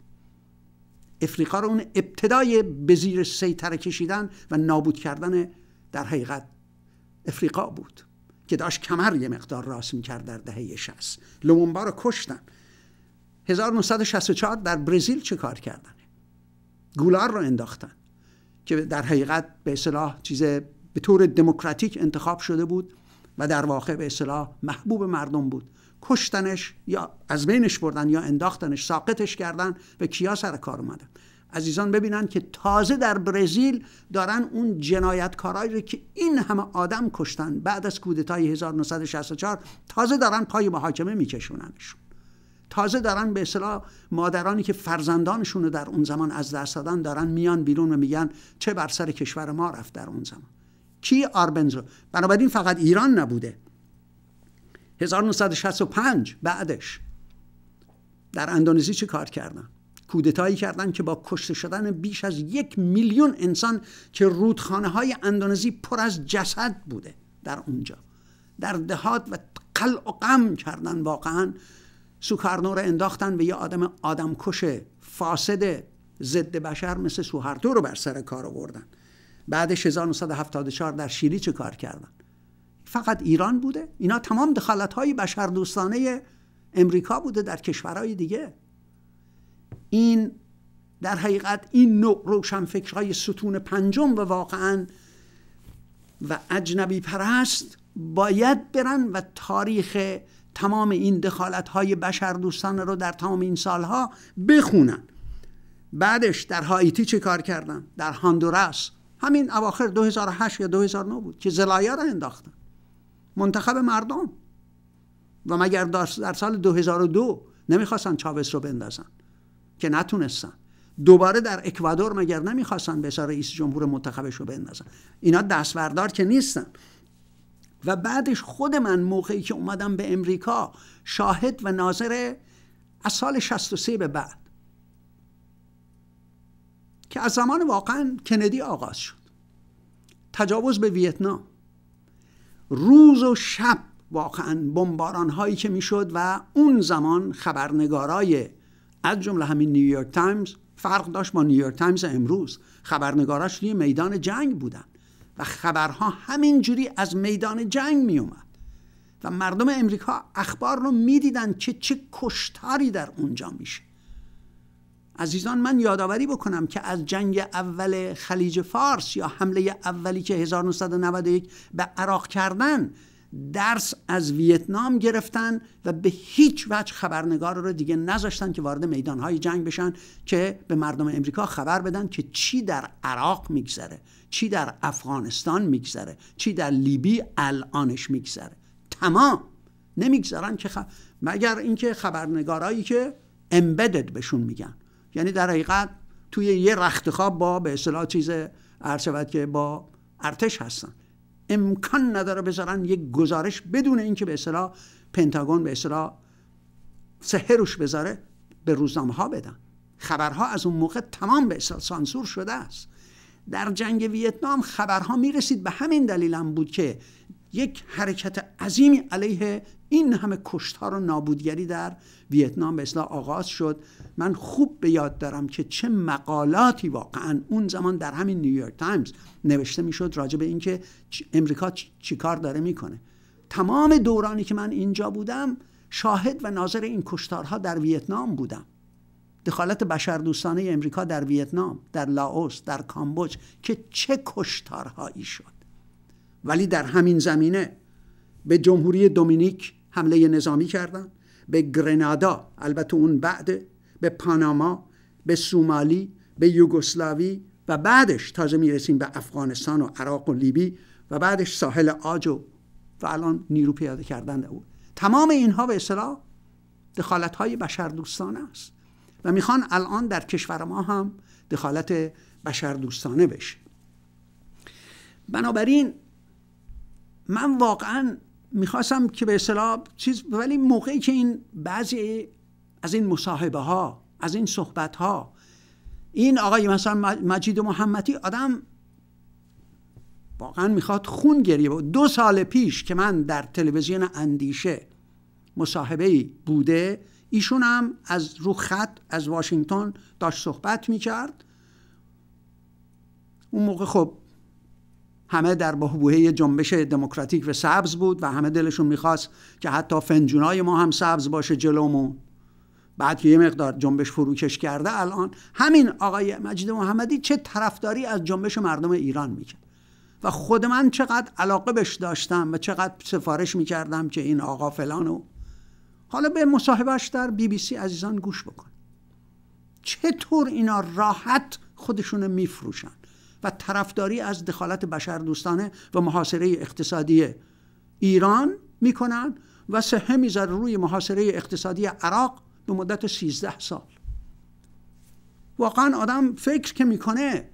Speaker 2: افریقا رو اون ابتدای به زیر سیطره کشیدن و نابود کردن در حقیقت افریقا بود که داشت کمر یه مقدار راست میکرد در دهه 60 لومونبا رو کشتن 1964 در برزیل چه کار کردن گولار رو انداختن که در حقیقت به اصلاح چیز به طور دموکراتیک انتخاب شده بود و در واقع به اصلاح محبوب مردم بود کشتنش یا از بینش بردن یا انداختنش ساقتش کردن و کیا سر کار اومدن عزیزان ببینن که تازه در برزیل دارن اون جنایتکارایی رو که این همه آدم کشتن بعد از کودتای 1964 تازه دارن پای محاکمه میکشوننشون تازه دارن به اصطلاح مادرانی که فرزندانشون رو در اون زمان از دست دادن دارن میان بیرون و میگن چه بر سر کشور ما رفت در اون زمان کی آربنزو بنابراین فقط ایران نبوده 1965 بعدش در اندونزی چه کار کردن کودتایی کردن که با کشته شدن بیش از یک میلیون انسان که رودخانه های اندونزی پر از جسد بوده در اونجا در دهات و قل و غم کردن واقعا سوکارنو رو انداختن به یه آدم آدمکش فاسد ضد بشر مثل سوهرتو رو بر سر کار آوردن بعدش 1974 در شیلی چه کار کردن فقط ایران بوده اینا تمام دخالت های بشر دوستانه امریکا بوده در کشورهای دیگه این در حقیقت این نوع روشنفکرهای ستون پنجم و واقعا و اجنبی پرست باید برن و تاریخ تمام این دخالت های بشر دوستانه رو در تمام این سالها بخونن بعدش در هایتی چه کار کردن در هاندوراس همین اواخر 2008 یا 2009 بود که زلایا رو انداختن منتخب مردم و مگر در سال 2002 نمیخواستن چاوس رو بندازن که نتونستن دوباره در اکوادور مگر نمیخواستن به سر رئیس جمهور منتخبش رو بندازن اینا دستوردار که نیستن و بعدش خود من موقعی که اومدم به امریکا شاهد و ناظر از سال 63 به بعد که از زمان واقعا کندی آغاز شد تجاوز به ویتنام روز و شب واقعا بمباران هایی که میشد و اون زمان خبرنگارای از جمله همین نیویورک تایمز فرق داشت با نیویورک تایمز امروز خبرنگاراش روی میدان جنگ بودن و خبرها همینجوری از میدان جنگ می اومد و مردم امریکا اخبار رو میدیدن که چه کشتاری در اونجا میشه عزیزان من یادآوری بکنم که از جنگ اول خلیج فارس یا حمله اولی که 1991 به عراق کردن درس از ویتنام گرفتن و به هیچ وجه خبرنگار رو دیگه نذاشتن که وارد میدانهای جنگ بشن که به مردم امریکا خبر بدن که چی در عراق میگذره چی در افغانستان میگذره چی در لیبی الانش میگذره تمام نمیگذرن که خ... مگر اینکه خبرنگارایی که امبدد بهشون میگن یعنی در حقیقت توی یه رختخواب با به اصطلاح چیز عرض شود که با ارتش هستن امکان نداره بذارن یک گزارش بدون اینکه به اصطلاح پنتاگون به اصطلاح روش بذاره به روزنامه ها بدن خبرها از اون موقع تمام به اصطلاح سانسور شده است در جنگ ویتنام خبرها میرسید به همین دلیل هم بود که یک حرکت عظیمی علیه این همه کشتار و نابودگری در ویتنام به اصلاح آغاز شد من خوب به یاد دارم که چه مقالاتی واقعا اون زمان در همین نیویورک تایمز نوشته میشد راجع به اینکه امریکا چیکار داره میکنه تمام دورانی که من اینجا بودم شاهد و ناظر این کشتارها در ویتنام بودم دخالت دوستانه امریکا در ویتنام در لاوس در کامبوج که چه کشتارهایی شد ولی در همین زمینه به جمهوری دومینیک حمله نظامی کردن به گرنادا البته اون بعد به پاناما به سومالی به یوگسلاوی و بعدش تازه میرسیم به افغانستان و عراق و لیبی و بعدش ساحل آج و و الان نیرو پیاده کردن او تمام اینها به اصطلاح دخالت های بشردوستانه است و میخوان الان در کشور ما هم دخالت بشردوستانه بشه بنابراین من واقعا میخواستم که به اصطلاح چیز ولی موقعی که این بعضی از این مصاحبه ها از این صحبت ها این آقای مثلا مجید محمدی آدم واقعا میخواد خون گریه بود دو سال پیش که من در تلویزیون اندیشه مصاحبه ای بوده ایشون هم از رو خط از واشنگتن داشت صحبت میکرد اون موقع خب همه در بهبوه جنبش دموکراتیک و سبز بود و همه دلشون میخواست که حتی فنجونای ما هم سبز باشه جلومون بعد که یه مقدار جنبش فروکش کرده الان همین آقای مجید محمدی چه طرفداری از جنبش مردم ایران میکرد و خود من چقدر علاقه بهش داشتم و چقدر سفارش میکردم که این آقا فلانو حالا به مصاحبهش در بی بی سی عزیزان گوش بکن چطور اینا راحت خودشون میفروشن و طرفداری از دخالت بشر دوستانه و محاصره اقتصادی ایران میکنن و سهه میذاره روی محاصره اقتصادی عراق به مدت 13 سال واقعا آدم فکر که میکنه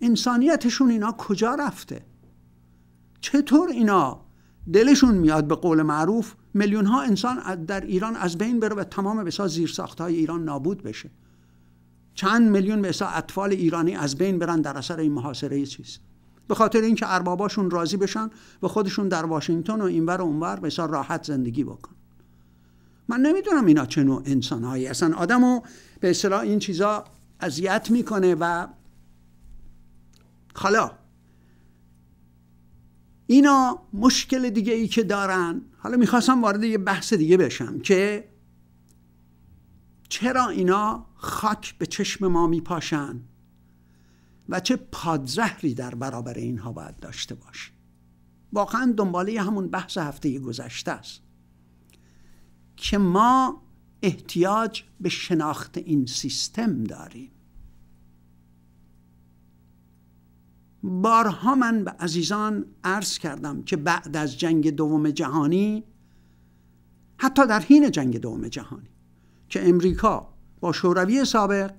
Speaker 2: انسانیتشون اینا کجا رفته چطور اینا دلشون میاد به قول معروف میلیون ها انسان در ایران از بین بره و تمام بسا زیر ساخت های ایران نابود بشه چند میلیون مثلا اطفال ایرانی از بین برن در اثر این محاصره چیز به خاطر اینکه ارباباشون راضی بشن و خودشون در واشنگتن و اینور و اونور به راحت زندگی بکن من نمیدونم اینا چه نوع انسان هایی اصلا آدمو به اصطلاح این چیزا اذیت میکنه و حالا اینا مشکل دیگه ای که دارن حالا میخواستم وارد یه بحث دیگه بشم که چرا اینا خاک به چشم ما میپاشن و چه پادزهری در برابر اینها باید داشته باش واقعا دنباله همون بحث هفته گذشته است که ما احتیاج به شناخت این سیستم داریم بارها من به عزیزان عرض کردم که بعد از جنگ دوم جهانی حتی در حین جنگ دوم جهانی که امریکا با شوروی سابق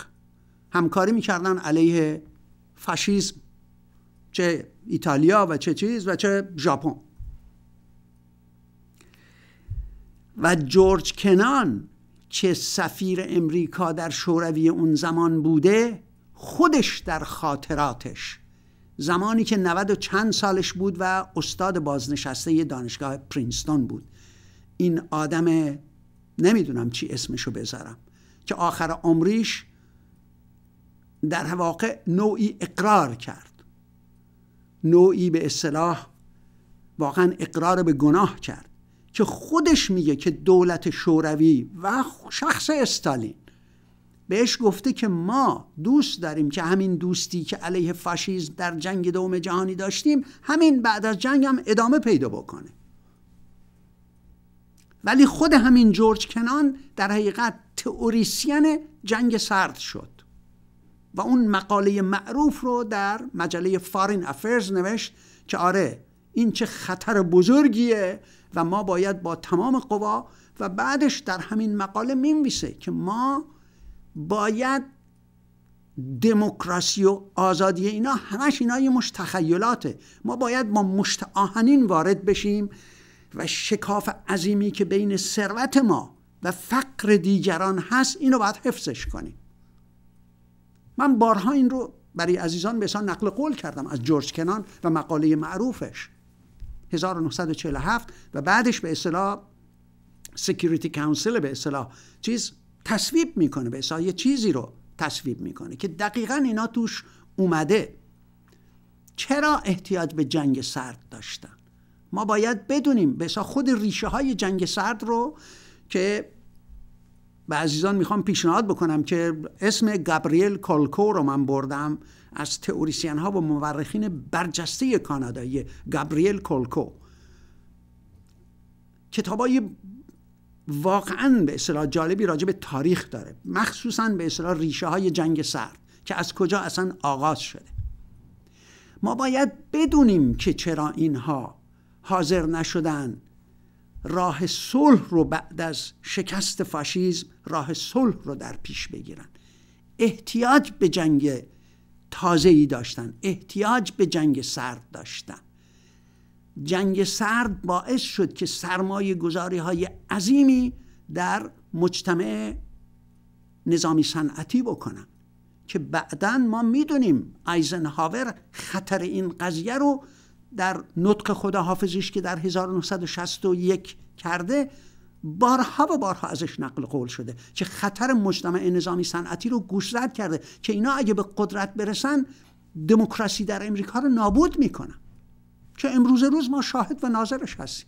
Speaker 2: همکاری میکردن علیه فاشیسم چه ایتالیا و چه چیز و چه ژاپن و جورج کنان چه سفیر امریکا در شوروی اون زمان بوده خودش در خاطراتش زمانی که 90 و چند سالش بود و استاد بازنشسته دانشگاه پرینستون بود این آدم نمیدونم چی اسمشو بذارم که آخر عمریش در واقع نوعی اقرار کرد نوعی به اصطلاح واقعا اقرار به گناه کرد که خودش میگه که دولت شوروی و شخص استالین بهش گفته که ما دوست داریم که همین دوستی که علیه فاشیزم در جنگ دوم جهانی داشتیم همین بعد از جنگ هم ادامه پیدا بکنه ولی خود همین جورج کنان در حقیقت تئوریسین جنگ سرد شد و اون مقاله معروف رو در مجله فارین افرز نوشت که آره این چه خطر بزرگیه و ما باید با تمام قوا و بعدش در همین مقاله مینویسه که ما باید دموکراسی و آزادی اینا همش اینا یه مشتخیلاته ما باید با مشت آهنین وارد بشیم و شکاف عظیمی که بین ثروت ما و فقر دیگران هست اینو باید حفظش کنیم من بارها این رو برای عزیزان به نقل قول کردم از جورج کنان و مقاله معروفش 1947 و بعدش به اصطلاح سکیوریتی کانسل به اصطلاح چیز تصویب میکنه به اصطلاح یه چیزی رو تصویب میکنه که دقیقا اینا توش اومده چرا احتیاج به جنگ سرد داشتن ما باید بدونیم به خود ریشه های جنگ سرد رو که به عزیزان میخوام پیشنهاد بکنم که اسم گابریل کالکو رو من بردم از تئوریسین ها و مورخین برجسته کانادایی گابریل کالکو کتابای واقعا به اصطلاح جالبی راجع به تاریخ داره مخصوصا به اصطلاح ریشه های جنگ سرد که از کجا اصلا آغاز شده ما باید بدونیم که چرا اینها حاضر نشدن راه صلح رو بعد از شکست فاشیزم راه صلح رو در پیش بگیرن احتیاج به جنگ تازه ای داشتن احتیاج به جنگ سرد داشتن جنگ سرد باعث شد که سرمایه گذاری های عظیمی در مجتمع نظامی صنعتی بکنن که بعدا ما میدونیم آیزنهاور خطر این قضیه رو در نطق خداحافظیش که در 1961 کرده بارها و بارها ازش نقل قول شده که خطر مجتمع نظامی صنعتی رو گوشزد کرده که اینا اگه به قدرت برسن دموکراسی در امریکا رو نابود میکنن که امروز روز ما شاهد و ناظرش هستیم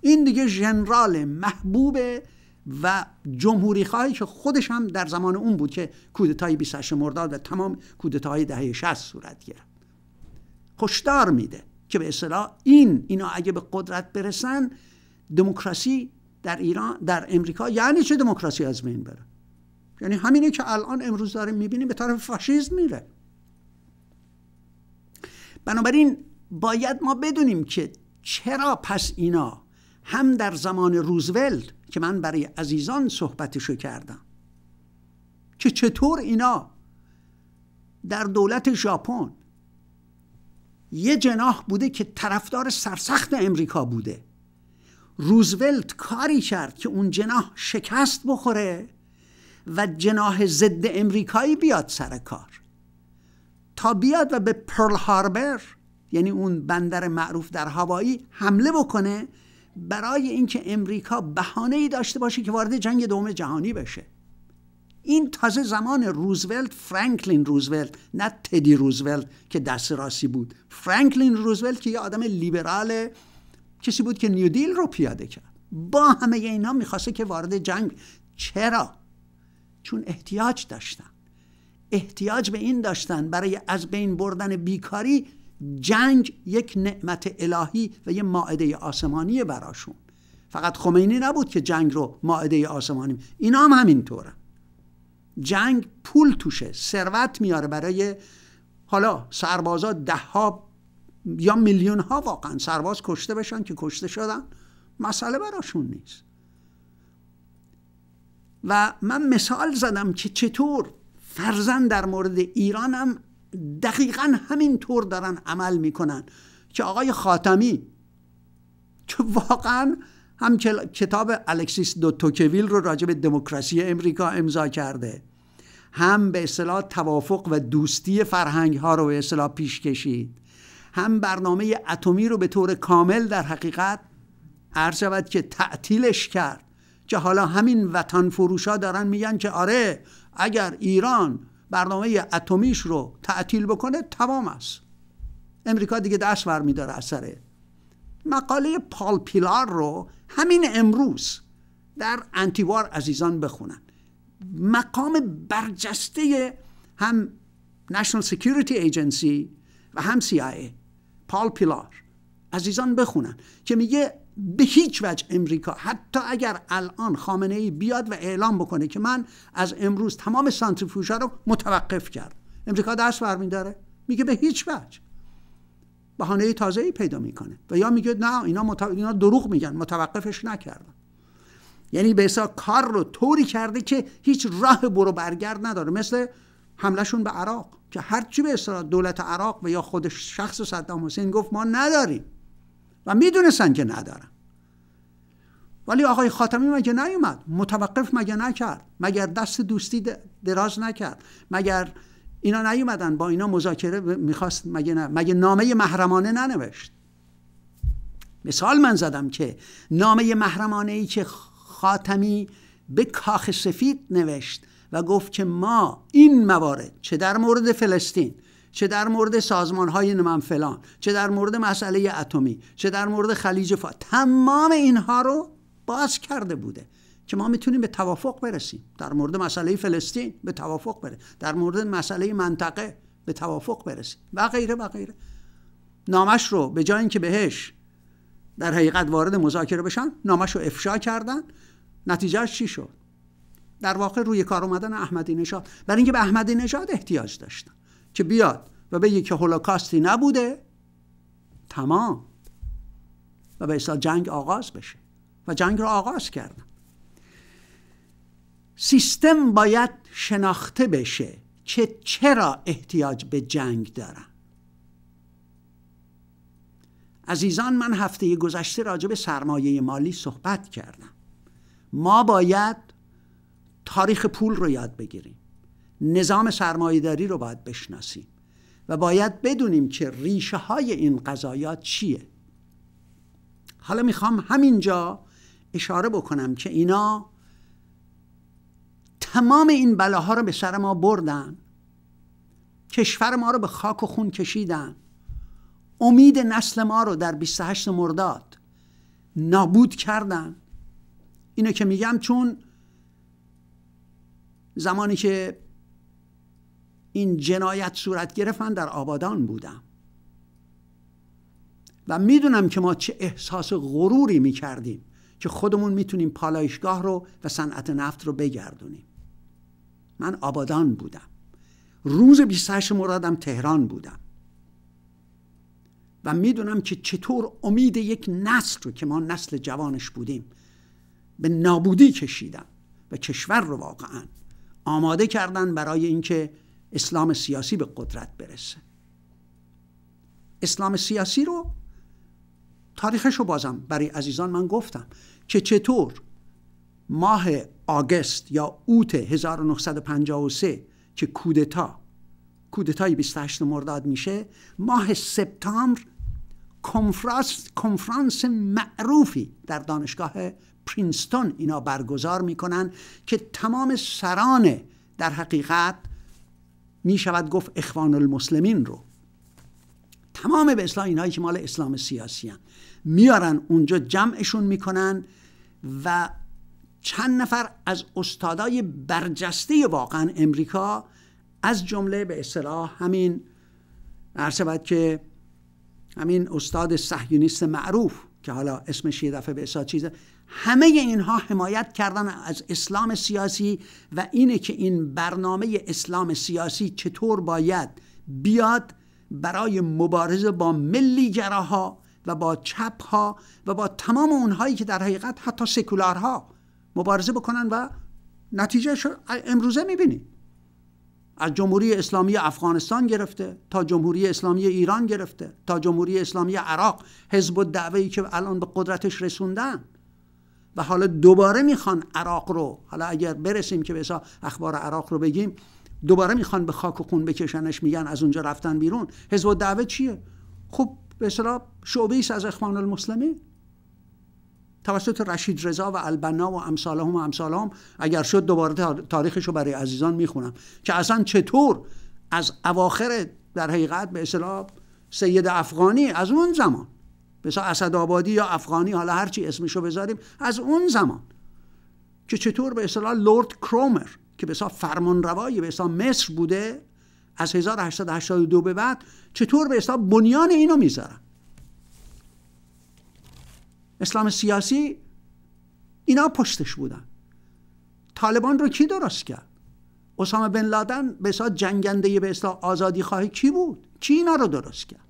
Speaker 2: این دیگه ژنرال محبوب و جمهوری که خودش هم در زمان اون بود که کودتای 28 مرداد و تمام کودتای دهه 60 صورت گرفت خوشدار میده که به اصطلاح این اینا اگه به قدرت برسن دموکراسی در ایران در امریکا یعنی چه دموکراسی از بین بره یعنی همینه که الان امروز داریم میبینیم به طرف فاشیزم میره بنابراین باید ما بدونیم که چرا پس اینا هم در زمان روزولت که من برای عزیزان صحبتشو کردم که چطور اینا در دولت ژاپن یه جناح بوده که طرفدار سرسخت امریکا بوده روزولت کاری کرد که اون جناح شکست بخوره و جناح ضد امریکایی بیاد سر کار تا بیاد و به پرل هاربر یعنی اون بندر معروف در هوایی حمله بکنه برای اینکه امریکا بهانه ای داشته باشه که وارد جنگ دوم جهانی بشه این تازه زمان روزولت فرانکلین روزولت نه تدی روزولت که دست راستی بود فرانکلین روزولت که یه آدم لیبراله کسی بود که نیودیل رو پیاده کرد با همه اینا میخواسته که وارد جنگ چرا چون احتیاج داشتن احتیاج به این داشتن برای از بین بردن بیکاری جنگ یک نعمت الهی و یه ماعده آسمانی براشون فقط خمینی نبود که جنگ رو ماعده آسمانی اینا هم همینطورن جنگ پول توشه ثروت میاره برای حالا سربازا ده ها یا میلیون ها واقعا سرباز کشته بشن که کشته شدن مسئله براشون نیست و من مثال زدم که چطور فرزن در مورد ایران هم دقیقا همین طور دارن عمل میکنن که آقای خاتمی که واقعا هم کتاب الکسیس دو توکویل رو راجع به دموکراسی امریکا امضا کرده هم به اصطلاح توافق و دوستی فرهنگ ها رو به اصطلاح پیش کشید هم برنامه اتمی رو به طور کامل در حقیقت عرض شود که تعطیلش کرد که حالا همین وطن ها دارن میگن که آره اگر ایران برنامه اتمیش رو تعطیل بکنه تمام است امریکا دیگه دست برمیداره از سره مقاله پال پیلار رو همین امروز در انتیوار عزیزان بخونن مقام برجسته هم نشنال سیکیوریتی ایجنسی و هم CIA پال پیلار عزیزان بخونن که میگه به هیچ وجه امریکا حتی اگر الان خامنه ای بیاد و اعلام بکنه که من از امروز تمام ها رو متوقف کردم امریکا دست برمیداره میگه به هیچ وجه بهانه تازه پیدا میکنه و یا میگه نه اینا, اینا دروغ میگن متوقفش نکردم یعنی بیسا کار رو طوری کرده که هیچ راه برو برگرد نداره مثل حملهشون به عراق که هرچی به اصطلاح دولت عراق و یا خود شخص صدام حسین گفت ما نداریم و میدونستن که ندارم ولی آقای خاتمی مگه نیومد متوقف مگه نکرد مگر دست دوستی دراز نکرد مگر اینا نیومدن با اینا مذاکره میخواست مگه مگه نامه محرمانه ننوشت مثال من زدم که نامه محرمانه ای که خاتمی به کاخ سفید نوشت و گفت که ما این موارد چه در مورد فلسطین چه در مورد سازمان های فلان چه در مورد مسئله اتمی چه در مورد خلیج فارس تمام اینها رو باز کرده بوده که ما میتونیم به توافق برسیم در مورد مسئله فلسطین به توافق بره در مورد مسئله منطقه به توافق برسیم و غیره و غیره نامش رو به جای اینکه بهش در حقیقت وارد مذاکره بشن نامش رو افشا کردن نتیجهش چی شد در واقع روی کار اومدن احمدی نژاد برای اینکه به احمدی نژاد احتیاج داشتن که بیاد و بگه که هولوکاستی نبوده تمام و به اصلا جنگ آغاز بشه و جنگ رو آغاز کردن سیستم باید شناخته بشه که چرا احتیاج به جنگ دارن عزیزان من هفته گذشته راجع به سرمایه مالی صحبت کردم ما باید تاریخ پول رو یاد بگیریم نظام سرمایهداری رو باید بشناسیم و باید بدونیم که ریشه های این قضایا چیه حالا میخوام همینجا اشاره بکنم که اینا تمام این بلاها رو به سر ما بردن کشور ما رو به خاک و خون کشیدن امید نسل ما رو در 28 مرداد نابود کردن اینو که میگم چون زمانی که این جنایت صورت گرفتن در آبادان بودم و میدونم که ما چه احساس غروری میکردیم که خودمون میتونیم پالایشگاه رو و صنعت نفت رو بگردونیم من آبادان بودم روز 28 مرادم تهران بودم و میدونم که چطور امید یک نسل رو که ما نسل جوانش بودیم به نابودی کشیدن و کشور رو واقعا آماده کردن برای اینکه اسلام سیاسی به قدرت برسه اسلام سیاسی رو تاریخش رو بازم برای عزیزان من گفتم که چطور ماه آگست یا اوت 1953 که کودتا کودتای 28 مرداد میشه ماه سپتامبر کنفرانس کنفرانس معروفی در دانشگاه پرینستون اینا برگزار میکنن که تمام سران در حقیقت میشود گفت اخوان المسلمین رو تمام به اصلاح اینایی که مال اسلام سیاسی هم. میارن اونجا جمعشون میکنن و چند نفر از استادای برجسته واقعا امریکا از جمله به اصطلاح همین شود که همین استاد صهیونیست معروف که حالا اسمش یه دفعه به اصطلاح چیزه همه اینها حمایت کردن از اسلام سیاسی و اینه که این برنامه اسلام سیاسی چطور باید بیاد برای مبارزه با ملی گراها و با چپ ها و با تمام اونهایی که در حقیقت حتی سکولارها مبارزه بکنن و نتیجه امروزه میبینیم از جمهوری اسلامی افغانستان گرفته تا جمهوری اسلامی ایران گرفته تا جمهوری اسلامی عراق حزب الدعوه که الان به قدرتش رسوندن و حالا دوباره میخوان عراق رو حالا اگر برسیم که به اخبار عراق رو بگیم دوباره میخوان به خاک و خون بکشنش میگن از اونجا رفتن بیرون حزب الدعوه چیه خب به اصطلاح شعبه از اخوان المسلمین توسط رشید رضا و البنا و امثالهم و امثالهم اگر شد دوباره تاریخش رو برای عزیزان میخونم که اصلا چطور از اواخر در حقیقت به اصطلاح سید افغانی از اون زمان به اسد آبادی یا افغانی حالا هرچی اسمشو بذاریم از اون زمان که چطور به اصطلاح لورد کرومر که به فرمان فرمانروای به اصطلاح مصر بوده از 1882 به بعد چطور به اصطلاح بنیان اینو میذارن اسلام سیاسی اینا پشتش بودن طالبان رو کی درست کرد اسامه بن لادن به اصلا جنگنده به اصلاح آزادی خواهی کی بود کی اینا رو درست کرد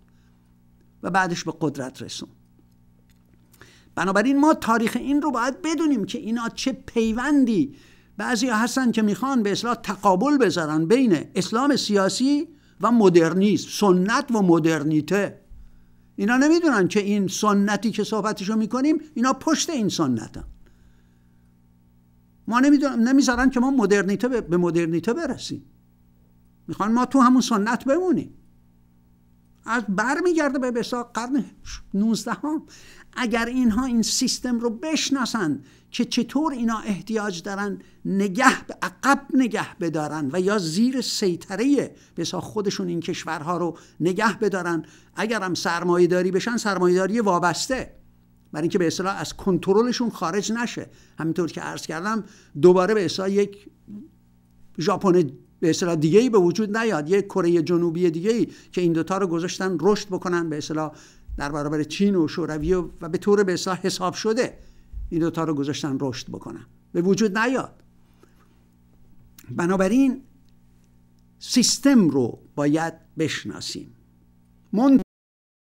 Speaker 2: و بعدش به قدرت رسون بنابراین ما تاریخ این رو باید بدونیم که اینا چه پیوندی بعضی هستن که میخوان به اصلاح تقابل بذارن بین اسلام سیاسی و مدرنیسم سنت و مدرنیته اینا نمیدونن که این سنتی که صحبتشو میکنیم اینا پشت این سنتن ما نمیدونم نمیذارن که ما مدرنیته به مدرنیته برسیم میخوان ما تو همون سنت بمونیم از بر میگرده به بسا قرن 19 هم اگر اینها این سیستم رو بشناسند که چطور اینا احتیاج دارن نگه به عقب نگه بدارن و یا زیر سیطره بسا خودشون این کشورها رو نگه بدارن اگر هم سرمایه داری بشن سرمایه داری وابسته برای اینکه به اصطلاح از کنترلشون خارج نشه همینطور که عرض کردم دوباره به اصطلاح یک ژاپن به اصطلاح دیگه به وجود نیاد یک کره جنوبی دیگه که این دوتا رو گذاشتن رشد بکنن به اصطلاح در برابر چین و شوروی و, و به طور به اصلاح حساب شده این دوتا رو گذاشتن رشد بکنن به وجود نیاد بنابراین سیستم رو باید بشناسیم